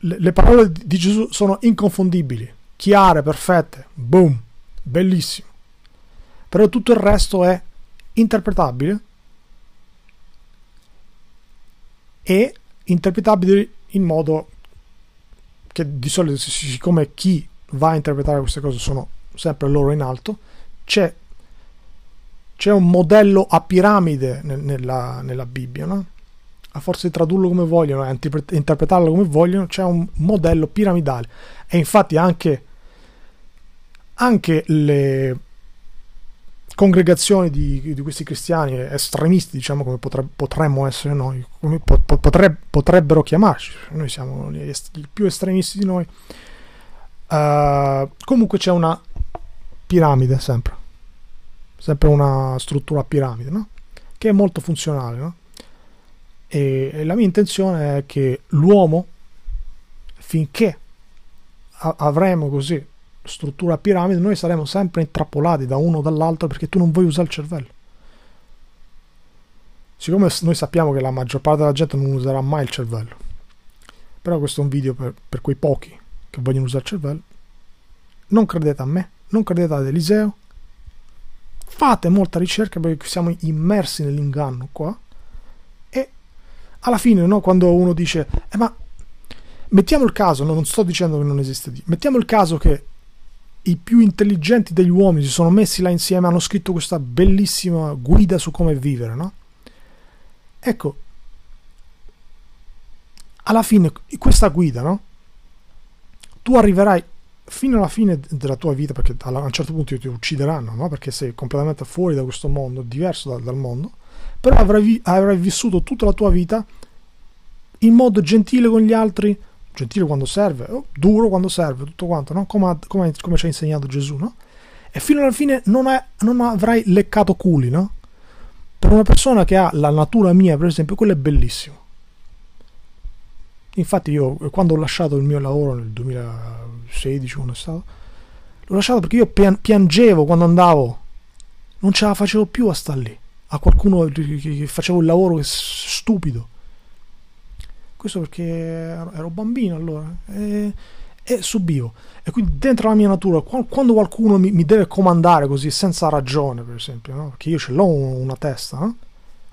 le parole di Gesù sono inconfondibili, chiare, perfette, boom, bellissimo però tutto il resto è interpretabile e interpretabile in modo che di solito siccome chi va a interpretare queste cose sono sempre loro in alto c'è, c'è un modello a piramide nel, nella, nella, Bibbia no? a forza di tradurlo come vogliono e interpretarlo come vogliono c'è un modello piramidale e infatti anche anche le congregazioni di, di, questi cristiani estremisti, diciamo come potre, potremmo essere noi, come potre, potrebbero chiamarci, noi siamo gli, gli più estremisti di noi. Uh, comunque c'è una piramide sempre, sempre una struttura piramide, no? che è molto funzionale. No? E, e la mia intenzione è che l'uomo, finché a- avremo così struttura piramide, noi saremo sempre intrappolati da uno o dall'altro perché tu non vuoi usare il cervello. Siccome noi sappiamo che la maggior parte della gente non userà mai il cervello, però questo è un video per, per quei pochi che vogliono usare il cervello, non credete a me, non credete ad Eliseo, fate molta ricerca perché siamo immersi nell'inganno qua e alla fine no, quando uno dice eh, ma mettiamo il caso, no, non sto dicendo che non esiste Dio, mettiamo il caso che i più intelligenti degli uomini si sono messi là insieme, hanno scritto questa bellissima guida su come vivere, no? Ecco, alla fine questa guida, no? Tu arriverai fino alla fine della tua vita, perché a un certo punto ti uccideranno, no? Perché sei completamente fuori da questo mondo, diverso dal, dal mondo, però avrai, avrai vissuto tutta la tua vita in modo gentile con gli altri, gentile quando serve, duro quando serve, tutto quanto, no? come, come, come, ci ha insegnato Gesù, no? E fino alla fine non, è, non avrai leccato culi, no? Per una persona che ha la natura mia, per esempio, quello è bellissimo. Infatti io quando ho lasciato il mio lavoro nel 2016, quando è stato, l'ho lasciato perché io piangevo quando andavo, non ce la facevo più a star lì, a qualcuno che facevo il lavoro stupido questo perché ero bambino allora e, e, subivo. E quindi dentro la mia natura, quando qualcuno mi, mi deve comandare così senza ragione, per esempio, no? perché io ce l'ho una testa, no?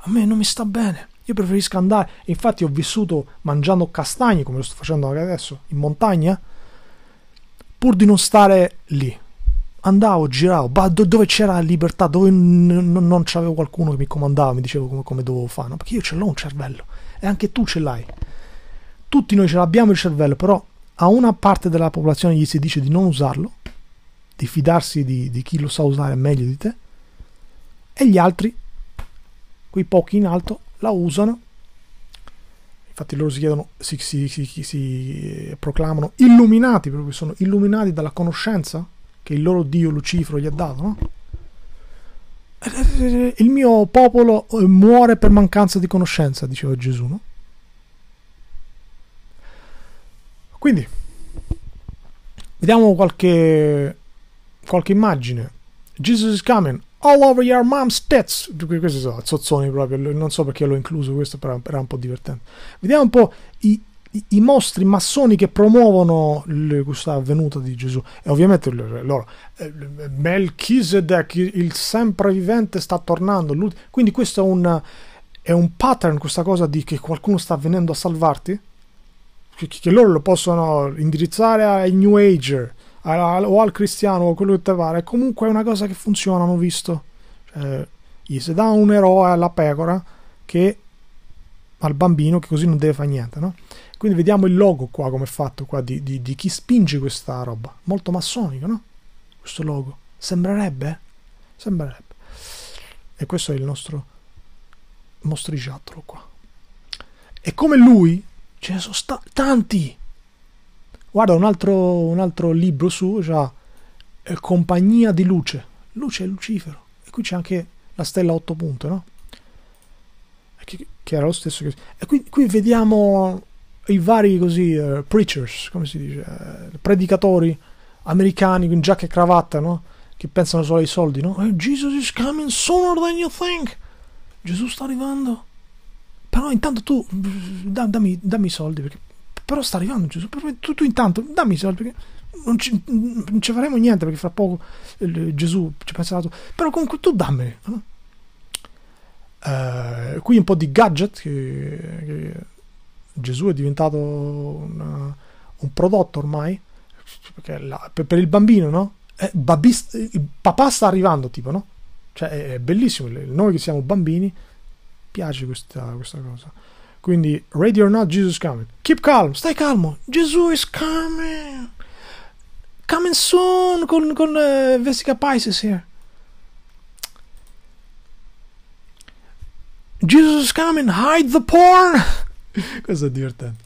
a me non mi sta bene. Io preferisco andare, infatti ho vissuto mangiando castagne, come lo sto facendo anche adesso, in montagna, pur di non stare lì. Andavo, giravo, dove c'era libertà, dove non c'avevo qualcuno che mi comandava, mi diceva come, come dovevo fare, no? perché io ce l'ho un cervello e anche tu ce l'hai tutti noi ce l'abbiamo il cervello, però a una parte della popolazione gli si dice di non usarlo, di fidarsi di, di chi lo sa usare meglio di te, e gli altri, quei pochi in alto, la usano. Infatti loro si, chiedono, si, si, si proclamano illuminati, proprio sono illuminati dalla conoscenza che il loro Dio Lucifero gli ha dato, no? Il mio popolo muore per mancanza di conoscenza, diceva Gesù, no? Quindi, vediamo qualche, qualche immagine. Jesus is coming, all over your mom's tits. Questi sono zozzoni proprio, non so perché l'ho incluso, questo però era un po' divertente. Vediamo un po' i, i, i mostri massoni che promuovono questa avvenuta di Gesù. E ovviamente loro, eh, Melchisedec, il semprevivente, sta tornando. Quindi questo è un, è un pattern, questa cosa di che qualcuno sta venendo a salvarti che, che loro lo possono indirizzare ai New Age o al cristiano o quello che te pare. Comunque è una cosa che funziona, hanno visto. Cioè, gli si dà un eroe alla pecora che al bambino che così non deve fare niente, no? Quindi vediamo il logo qua come è fatto qua di, di, di, chi spinge questa roba. Molto massonico, no? Questo logo. Sembrerebbe? Sembrerebbe. E questo è il nostro mostriciattolo qua. E come lui, ce cioè, ne sono sta- tanti. Guarda un altro, un altro libro su, già, cioè, eh, Compagnia di Luce. Luce è Lucifero. E qui c'è anche la stella 8 punte, no? Che, che, era lo stesso. Che... E qui, qui, vediamo i vari così, uh, preachers, come si dice, uh, predicatori americani con giacca e cravatta, no? Che pensano solo ai soldi, no? Jesus is coming sooner than you think. Gesù sta arrivando. Però intanto tu da, dammi, dammi i soldi, perché, però sta arrivando Gesù, tu, tu intanto dammi i soldi, perché non ci, non ci faremo niente, perché fra poco eh, Gesù ci penserà tu, però comunque tu dammeli. Eh, qui un po' di gadget, che, che Gesù è diventato una, un prodotto ormai, la, per, per, il bambino, no? Eh, babista, papà sta arrivando, tipo, no? Cioè, è bellissimo, noi che siamo bambini piace questa, questa cosa. Quindi, ready or not, Jesus is coming. Keep calm, stai calmo. Jesus is coming. Coming soon con, con uh, Vesica Pisces here. Jesus is coming, hide the porn. Questo è divertente.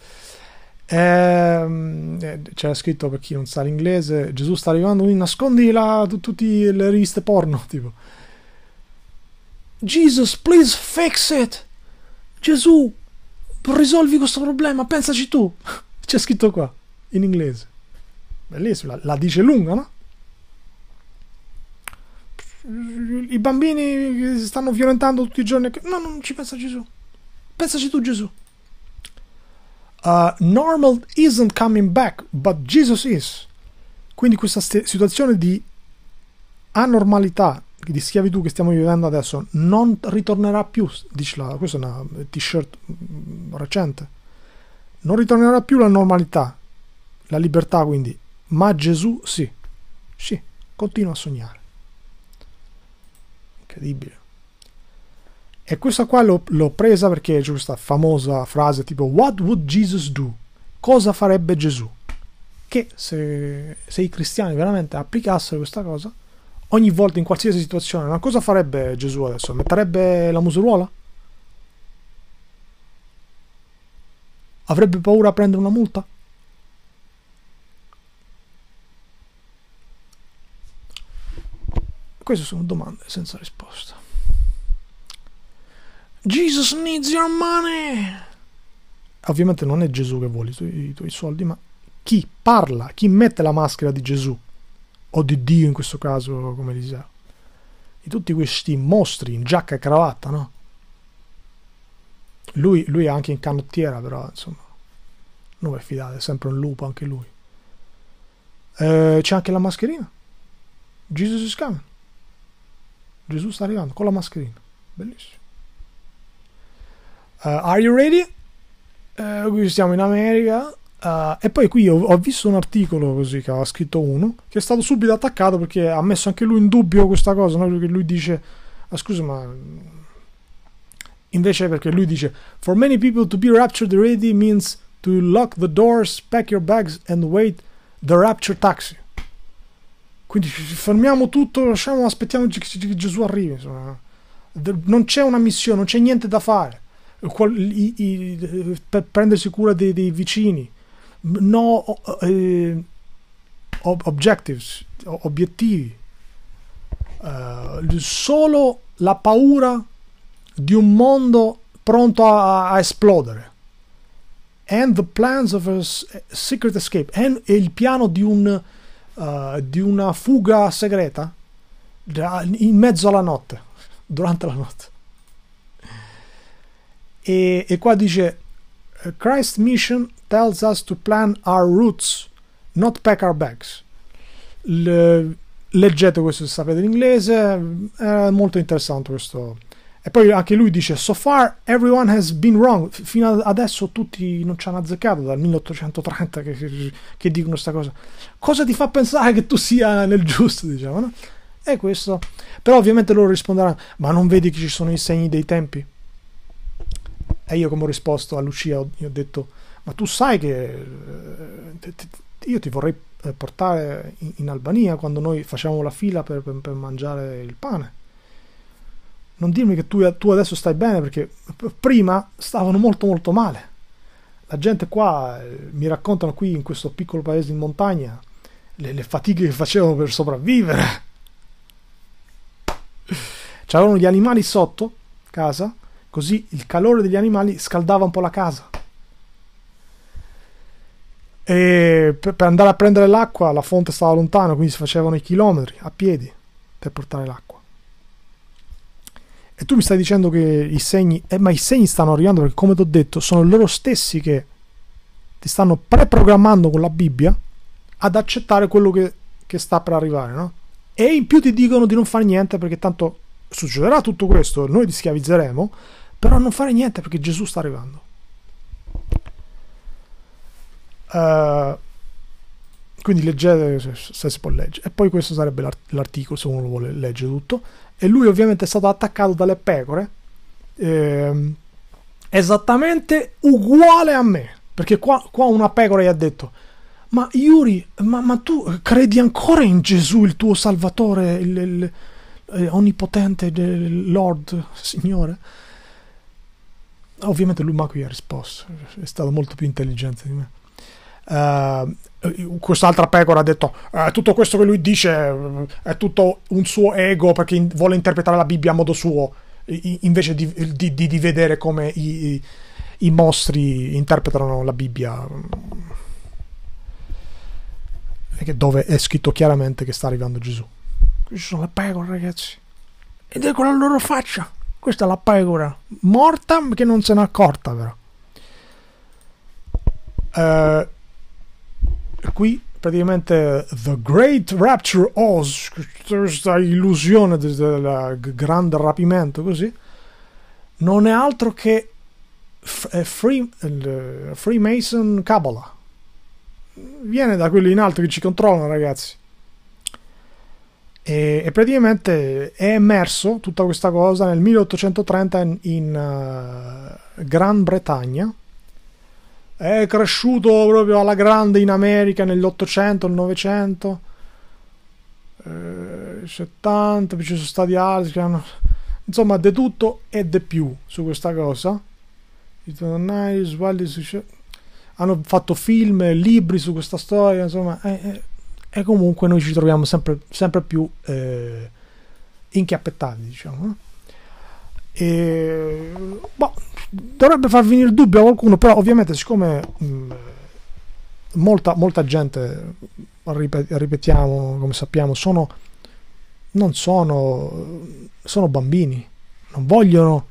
Ehm, eh, c'era scritto per chi non sa l'inglese: Gesù sta arrivando, nascondi la, tutte le riviste porno. Tipo. Jesus, please fix it! Gesù, risolvi questo problema, pensaci tu! C'è scritto qua, in inglese. Bellissimo, la, la dice lunga, no? I bambini che si stanno violentando tutti i giorni. No, non ci pensa Gesù. Pensaci tu, Gesù. Uh, normal isn't coming back, but Jesus is. Quindi questa st- situazione di anormalità di schiavitù che stiamo vivendo adesso non ritornerà più, dice la, questa è una t-shirt mm, recente, non ritornerà più la normalità, la libertà quindi, ma Gesù sì, sì, continua a sognare. Incredibile. E questa qua l'ho, l'ho presa perché c'è questa famosa frase tipo What would Jesus do? Cosa farebbe Gesù? Che se, se i cristiani veramente applicassero questa cosa, ogni volta in qualsiasi situazione, ma cosa farebbe Gesù adesso? Metterebbe la musuruola? Avrebbe paura a prendere una multa? Queste sono domande senza risposta. Jesus needs your money! Ovviamente non è Gesù che vuole i tuoi, i tuoi soldi, ma chi parla, chi mette la maschera di Gesù o di Dio in questo caso come Eliseo, di tutti questi mostri in giacca e cravatta, no? Lui, lui è anche in canottiera, però insomma, non vi fidate, è sempre un lupo anche lui. Eh, c'è anche la mascherina. Jesus is coming. Gesù sta arrivando con la mascherina. Bellissimo. Uh, are you ready? Uh, qui siamo in America. Uh, e poi qui ho, ho, visto un articolo così che ha scritto uno che è stato subito attaccato perché ha messo anche lui in dubbio questa cosa. No? Perché lui dice: ah, Scusa, ma invece perché lui dice: For many people to be raptured ready means to lock the doors, pack your bags and wait the rapture taxi. Quindi fermiamo tutto, lasciamo, aspettiamo che, che Gesù arrivi. Insomma. Non c'è una missione, non c'è niente da fare. Qual, i, i, per prendersi cura dei, dei vicini no eh, objectives, obiettivi, eh, solo la paura di un mondo pronto a, a esplodere. And the plans of a eh, secret escape. And, il piano di, un, uh, di una fuga segreta in mezzo alla notte, durante la notte. E, e qua dice eh, Christ's Mission tells us to plan our routes, not pack our bags. Le, leggete questo se sapete l'inglese, è molto interessante questo. E poi anche lui dice: So far everyone has been wrong. Fino ad adesso tutti non ci hanno azzeccato dal 1830 che, che dicono questa cosa. Cosa ti fa pensare che tu sia nel giusto? Diciamo, no? E questo. Però ovviamente loro risponderanno: Ma non vedi che ci sono i segni dei tempi? E io, come ho risposto a Lucia, ho, ho detto: ma tu sai che eh, io ti vorrei eh, portare in, Albania quando noi facciamo la fila per, per, per mangiare il pane. Non dirmi che tu, tu, adesso stai bene perché prima stavano molto molto male. La gente qua, eh, mi raccontano qui in questo piccolo paese in montagna, le, le fatiche che facevano per sopravvivere. C'erano gli animali sotto casa, così il calore degli animali scaldava un po' la casa e per andare a prendere l'acqua la fonte stava lontano, quindi si facevano i chilometri a piedi per portare l'acqua. E tu mi stai dicendo che i segni, eh, ma i segni stanno arrivando perché, come ti ho detto, sono loro stessi che ti stanno preprogrammando con la Bibbia ad accettare quello che, che sta per arrivare, no? E in più ti dicono di non fare niente perché tanto succederà tutto questo, noi ti schiavizzeremo, però non fare niente perché Gesù sta arrivando. Eh, quindi leggete se si può leggere. E poi questo sarebbe l'art- l'articolo, se uno lo vuole leggere tutto. E lui ovviamente è stato attaccato dalle pecore. Ehm, esattamente uguale a me. Perché qua, qua, una pecora gli ha detto, ma Yuri, ma, ma tu credi ancora in Gesù, il tuo Salvatore, il, il, il eh, onnipotente Lord, Signore? Ovviamente lui ma qui ha risposto, è stato molto più intelligente di me. Uh, quest'altra pecora ha detto uh, tutto questo che lui dice uh, è tutto un suo ego perché in- vuole interpretare la Bibbia a modo suo i- invece di, di-, di vedere come i-, i-, i mostri interpretano la Bibbia dove è scritto chiaramente che sta arrivando Gesù qui ci sono le pecore ragazzi ed ecco la loro faccia questa è la pecora morta che non se n'è accorta però Uh, per cui praticamente The Great Rapture Oz, questa illusione del grande rapimento così, non è altro che Freemason Kabbalah. Viene da quelli in alto che ci controllano, ragazzi. E, e praticamente è emerso tutta questa cosa nel 1830 in, in uh, Gran Bretagna è cresciuto proprio alla grande in America nell'Ottocento, nel Novecento. 70, eh, poi ci sono stati altri che hanno... Insomma, di tutto e di più su questa cosa. Hanno fatto film, libri su questa storia, insomma, è... e comunque noi ci troviamo sempre, sempre più eh, inchiappettati, diciamo. E, boh, dovrebbe far venire il dubbio a qualcuno, però ovviamente siccome mh, mm, molta, molta, gente, ripetiamo come sappiamo, sono, non sono, sono bambini, non vogliono...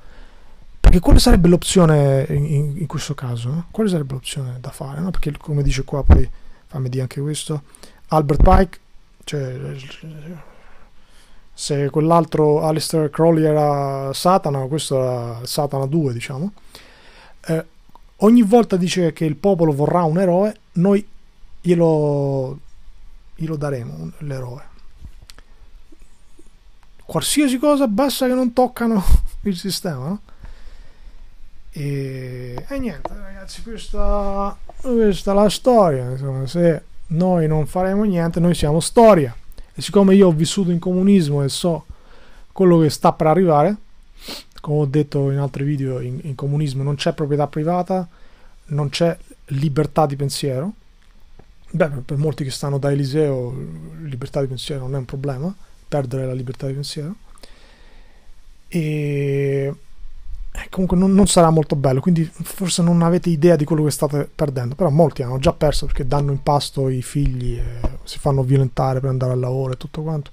Perché quale sarebbe l'opzione in, in, questo caso? Eh? Quale sarebbe l'opzione da fare? No? Perché come dice qua, poi fammi dire anche questo, Albert Pike, cioè se quell'altro Alistair Crowley era Satana, questo era Satana 2, diciamo. Eh, ogni volta dice che il popolo vorrà un eroe, noi glielo, glielo daremo l'eroe. Qualsiasi cosa, basta che non toccano il sistema. No? E, e, niente, ragazzi, questa, questa è la storia. Insomma, se noi non faremo niente, noi siamo storia. E siccome io ho vissuto in comunismo e so quello che sta per arrivare, come ho detto in altri video, in, in comunismo non c'è proprietà privata, non c'è libertà di pensiero. Beh, per molti che stanno da Eliseo, libertà di pensiero non è un problema, perdere la libertà di pensiero. E eh, comunque non, non, sarà molto bello, quindi forse non avete idea di quello che state perdendo, però molti hanno già perso perché danno in pasto i figli, si fanno violentare per andare al lavoro e tutto quanto.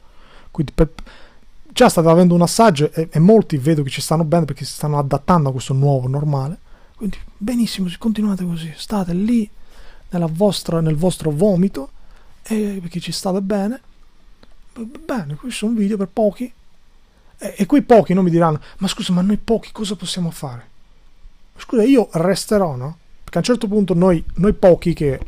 Quindi per, già state avendo un assaggio e, e, molti vedo che ci stanno bene perché si stanno adattando a questo nuovo normale. Quindi benissimo, continuate così, state lì vostra, nel vostro vomito e, perché ci state bene. Bene, questo è un video per pochi e, eh, e quei pochi non mi diranno, ma scusa, ma noi pochi cosa possiamo fare? Scusa, io resterò, no? Perché a un certo punto noi, noi pochi che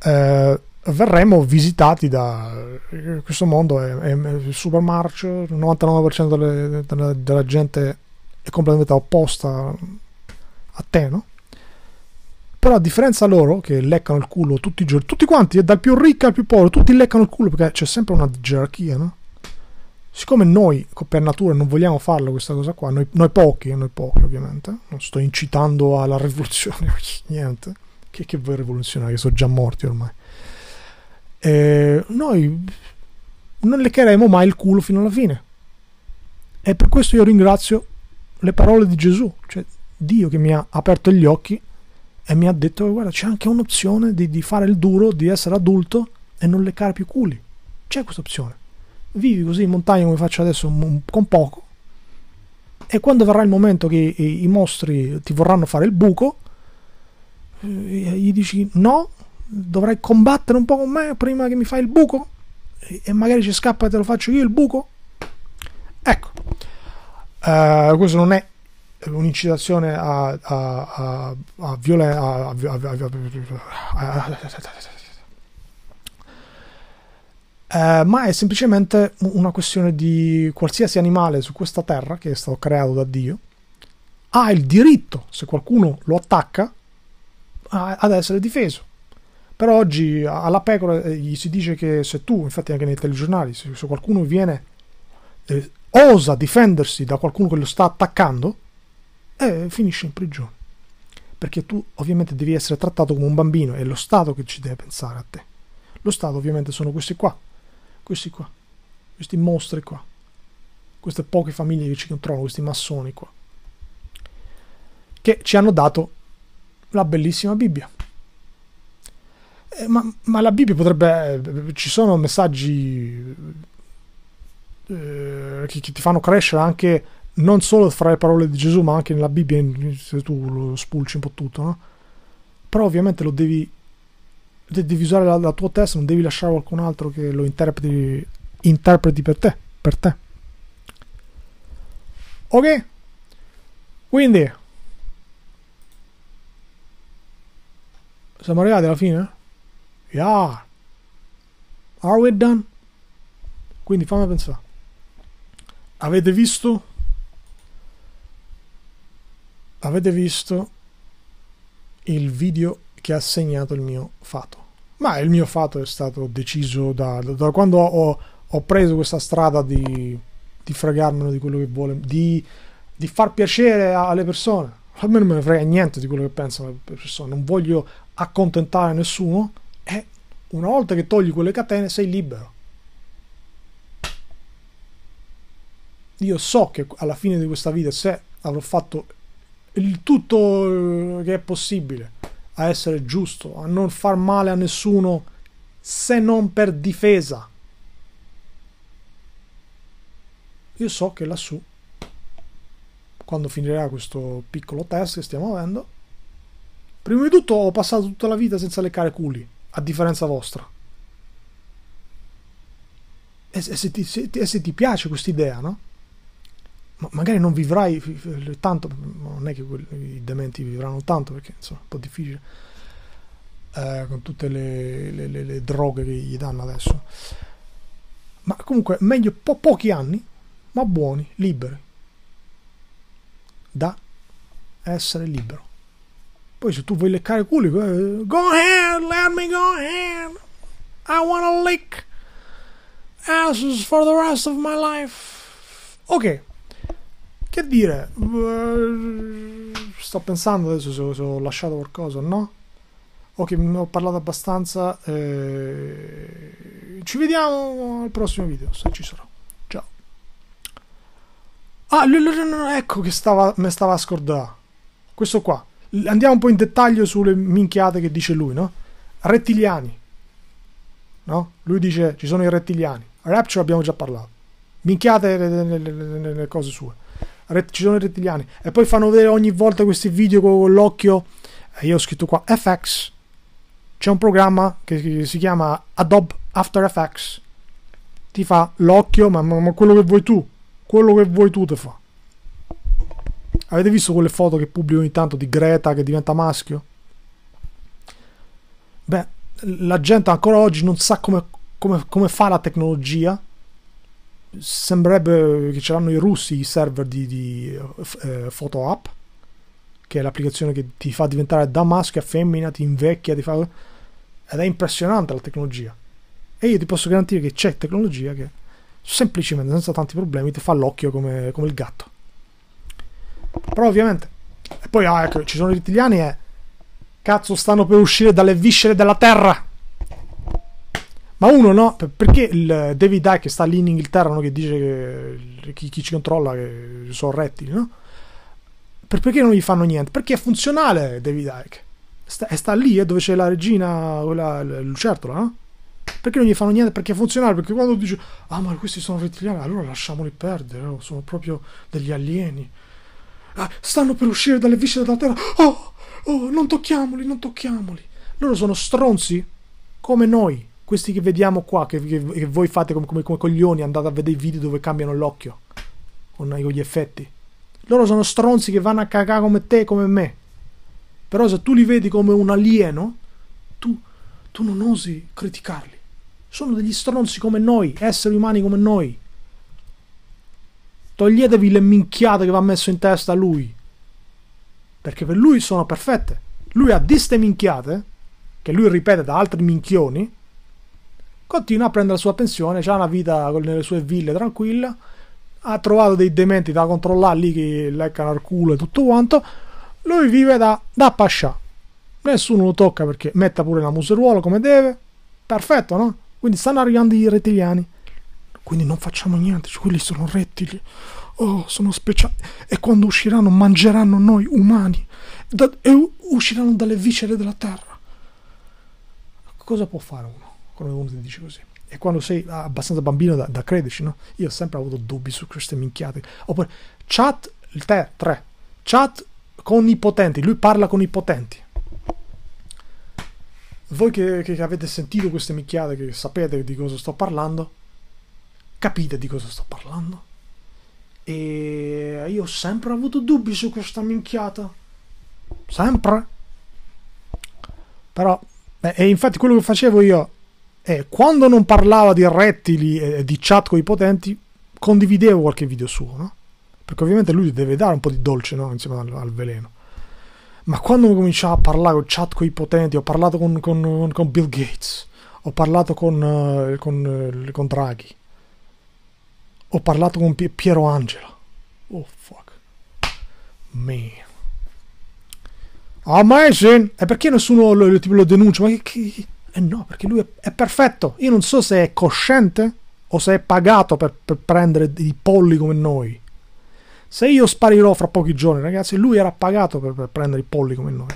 eh, verremo visitati da eh, questo mondo, è, è, è super marcio, il 99% delle, della, della gente è completamente opposta a te, no? Però a differenza loro, che leccano il culo tutti i giorni, tutti quanti, eh, dal più ricco al più povero, tutti leccano il culo perché c'è sempre una gerarchia, no? Siccome noi per natura non vogliamo farlo questa cosa qua, noi, noi pochi, noi pochi ovviamente, non sto incitando alla rivoluzione, niente, che, che voi rivoluzionari, sono già morti ormai. Eh, noi non leccheremo mai il culo fino alla fine. E per questo io ringrazio le parole di Gesù, cioè Dio che mi ha aperto gli occhi e mi ha detto guarda c'è anche un'opzione di, di fare il duro, di essere adulto e non leccare più culi. C'è questa opzione vivi così in montagna come faccio adesso con poco e quando verrà il momento che i mostri ti vorranno fare il buco gli dici no dovrai combattere un po' con me prima che mi fai il buco e magari ci scappa e te lo faccio io il buco ecco uh, questo non è un'incitazione a, a, a, a violenza eh, ma è semplicemente una questione di qualsiasi animale su questa terra che è stato creato da Dio ha il diritto, se qualcuno lo attacca, a, ad essere difeso. Però oggi alla pecora eh, gli si dice che se tu, infatti anche nei telegiornali, se, se qualcuno viene, eh, osa difendersi da qualcuno che lo sta attaccando, eh, finisce in prigione. Perché tu ovviamente devi essere trattato come un bambino, è lo Stato che ci deve pensare a te. Lo Stato ovviamente sono questi qua, questi qua, questi mostri qua, queste poche famiglie che ci controllano, questi massoni qua, che ci hanno dato la bellissima Bibbia. Eh, ma, ma, la Bibbia potrebbe... Eh, ci sono messaggi eh, che, che, ti fanno crescere anche non solo fra le parole di Gesù, ma anche nella Bibbia, se tu lo spulci un po' tutto, no? Però ovviamente lo devi devi usare la, la, tua testa, non devi lasciare qualcun altro che lo interpreti, interpreti per te. Per te. Ok? Quindi siamo arrivati alla fine? Yeah. Are we done? Quindi fammi pensare. Avete visto? Avete visto il video che ha segnato il mio fatto? Ma il mio fatto è stato deciso da, da quando ho, ho, preso questa strada di, di fregarmelo di quello che vuole, di, di far piacere alle persone. A me non me ne frega niente di quello che pensano le persone, non voglio accontentare nessuno. E una volta che togli quelle catene sei libero. Io so che alla fine di questa vita, se avrò fatto il tutto eh, che è possibile a essere giusto, a non far male a nessuno se non per difesa. Io so che lassù, quando finirà questo piccolo test che stiamo avendo, prima di tutto ho passato tutta la vita senza leccare culi, a differenza vostra. E se ti, se se ti piace questa idea, no? ma magari non vivrai tanto, non è che i dementi vivranno tanto perché insomma è un po' difficile eh, con tutte le, le, le, le, droghe che gli danno adesso. Ma comunque meglio po- pochi anni, ma buoni, liberi, da essere libero. Poi se tu vuoi leccare culi, eh, go ahead, let me go ahead. I wanna lick asses for the rest of my life. Ok, che dire? Eh, sto pensando adesso se, se ho lasciato qualcosa o no. Ok, ho parlato abbastanza. Eh, ci vediamo al prossimo video, se ci sarò. Ciao. Ah, l- l- ecco che stava, me stava a scordare. Questo qua. Andiamo un po' in dettaglio sulle minchiate che dice lui, no? Rettiliani. No? Lui dice ci sono i rettiliani. Rapture abbiamo già parlato. Minchiate nelle cose sue ret- ci sono i rettiliani e poi fanno vedere ogni volta questi video con l'occhio io ho scritto qua FX c'è un programma che si chiama Adobe After Effects ti fa l'occhio ma, ma, ma quello che vuoi tu quello che vuoi tu te fa avete visto quelle foto che pubblico ogni tanto di Greta che diventa maschio beh la gente ancora oggi non sa come, come, come fa la tecnologia sembrerebbe che ce l'hanno i russi i server di, di eh, Photo App, che è l'applicazione che ti fa diventare da maschio a femmina, ti invecchia, ti fa... ed è impressionante la tecnologia. E io ti posso garantire che c'è tecnologia che semplicemente, senza tanti problemi, ti fa l'occhio come, come il gatto. Però ovviamente... E poi, ah, ecco, ci sono i italiani e... Cazzo, stanno per uscire dalle viscere della terra! ma uno no, perché il David Dyke che sta lì in Inghilterra, no, che dice che chi, chi ci controlla che sono rettili, no? perché non gli fanno niente? Perché è funzionale David Dyke, Sta, sta lì, è eh, dove c'è la regina, quella lucertola, no? Perché non gli fanno niente? Perché è funzionale. Perché quando dici, ah, ma questi sono rettiliani, allora lasciamoli perdere, oh, sono proprio degli alieni. Ah, stanno per uscire dalle viscere della terra. Oh, oh, non tocchiamoli, non tocchiamoli. Loro sono stronzi come noi questi che vediamo qua, che, che, che voi fate come, come, come, coglioni, andate a vedere i video dove cambiano l'occhio con, eh, con gli effetti. Loro sono stronzi che vanno a cagare come te, e come me. Però se tu li vedi come un alieno, tu, tu non osi criticarli. Sono degli stronzi come noi, esseri umani come noi. Toglietevi le minchiate che va messo in testa lui. Perché per lui sono perfette. Lui ha diste minchiate, che lui ripete da altri minchioni, continua a prendere la sua pensione, ha una vita nelle sue ville tranquilla, ha trovato dei dementi da controllare lì che leccano al culo e tutto quanto, lui vive da, da pascià, nessuno lo tocca perché metta pure la museruola come deve, perfetto no? Quindi stanno arrivando i rettiliani, quindi non facciamo niente, cioè, quelli sono rettili, oh sono speciali, e quando usciranno mangeranno noi umani, da, e usciranno dalle viscere della terra. Cosa può fare uno? quando uno ti dice così. E quando sei abbastanza bambino da, da crederci, no? Io ho sempre avuto dubbi su queste minchiate. Oppure, chat, il te, tre, chat con i potenti, lui parla con i potenti. Voi che, che avete sentito queste minchiate, che sapete di cosa sto parlando, capite di cosa sto parlando? E io ho sempre avuto dubbi su questa minchiata. Sempre. Però, beh, e infatti quello che facevo io eh, quando non parlava di rettili e eh, di chat con i potenti, condividevo qualche video suo, no? Perché ovviamente lui deve dare un po' di dolce, no? Insieme al, al veleno. Ma quando cominciava a parlare con chat con i potenti, ho parlato con, con, con Bill Gates, ho parlato con, eh, con, eh, con Draghi, ho parlato con Piero Angela. Oh fuck. Man. Amazing! E perché nessuno lo, lo, tipo, lo denuncia? Ma che, che e eh no, perché lui è, è, perfetto. Io non so se è cosciente o se è pagato per, per prendere dei polli come noi. Se io sparirò fra pochi giorni, ragazzi, lui era pagato per, per prendere i polli come noi.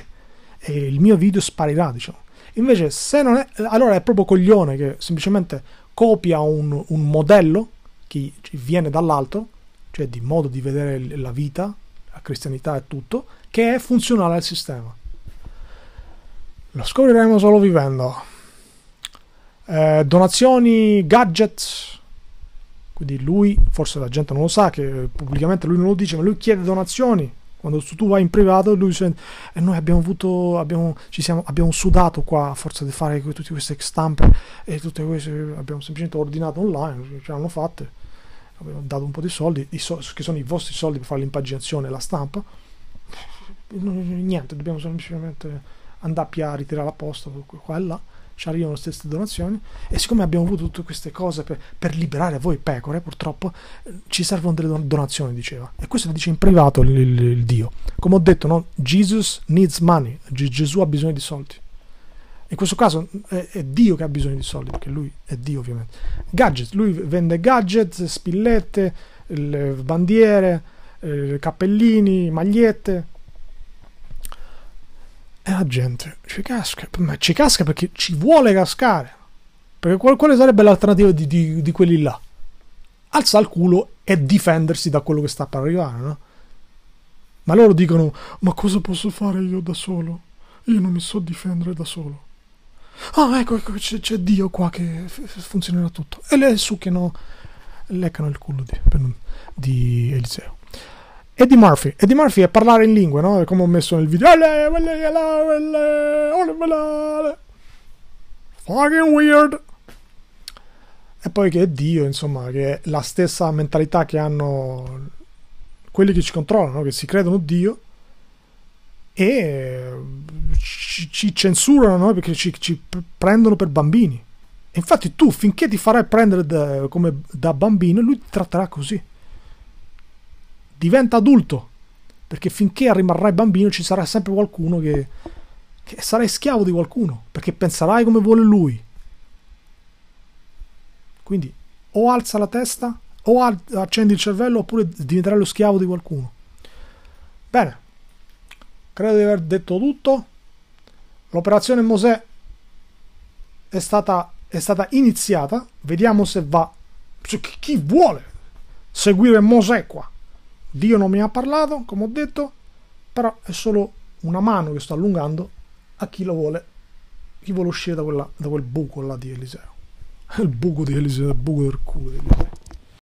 E il mio video sparirà, diciamo. Invece, se non è, allora è proprio coglione che semplicemente copia un, un modello che viene dall'alto, cioè di modo di vedere la vita, la cristianità e tutto, che è funzionale al sistema. Lo scopriremo solo vivendo. Eh, donazioni, gadgets. Quindi lui, forse la gente non lo sa, che pubblicamente lui non lo dice, ma lui chiede donazioni. Quando tu vai in privato, lui dice: E eh, noi abbiamo avuto, abbiamo, ci siamo, abbiamo sudato qua a forza di fare tutte queste stampe e tutte queste, abbiamo semplicemente ordinato online, ce l'hanno fatte, abbiamo dato un po' di soldi, che sono i vostri soldi per fare l'impaginazione e la stampa. Niente, dobbiamo semplicemente andappi a ritirare la posta qua e là ci arrivano le stesse donazioni e siccome abbiamo avuto tutte queste cose per, per liberare voi pecore purtroppo eh, ci servono delle donazioni diceva e questo lo dice in privato il, il, il Dio come ho detto no? Jesus needs money G- Gesù ha bisogno di soldi in questo caso è, è, Dio che ha bisogno di soldi perché lui è Dio ovviamente gadget, lui vende gadget, spillette bandiere, eh, cappellini, magliette e la gente ci casca, ma ci casca perché ci vuole cascare. Perché quale sarebbe l'alternativa di, di, di quelli là? Alza il culo e difendersi da quello che sta per arrivare, no? Ma loro dicono, ma cosa posso fare io da solo? Io non mi so difendere da solo. Ah, ecco, ecco c'è, c'è Dio qua che f- funzionerà tutto. E le succhiano, leccano il culo di, di Eliseo. Eddie Murphy. Eddie Murphy è parlare in lingue, no? Come ho messo nel video. Fucking weird. E poi che è Dio, insomma, che è la stessa mentalità che hanno quelli che ci controllano, che si credono Dio e ci, ci censurano no? perché ci, ci, prendono per bambini. E infatti tu, finché ti farai prendere da, come da bambino, lui ti tratterà così diventa adulto, perché finché rimarrai bambino ci sarà sempre qualcuno che, che sarai schiavo di qualcuno, perché penserai come vuole lui. Quindi o alza la testa, o al- accendi il cervello, oppure diventerai lo schiavo di qualcuno. Bene, credo di aver detto tutto. L'operazione Mosè è stata, è stata iniziata, vediamo se va. Chi vuole seguire Mosè qua? Dio non mi ha parlato, come ho detto, però è solo una mano che sto allungando a chi lo vuole, chi vuole uscire da, quella, da quel buco là di Eliseo. Il buco di Eliseo, il buco del culo di Eliseo.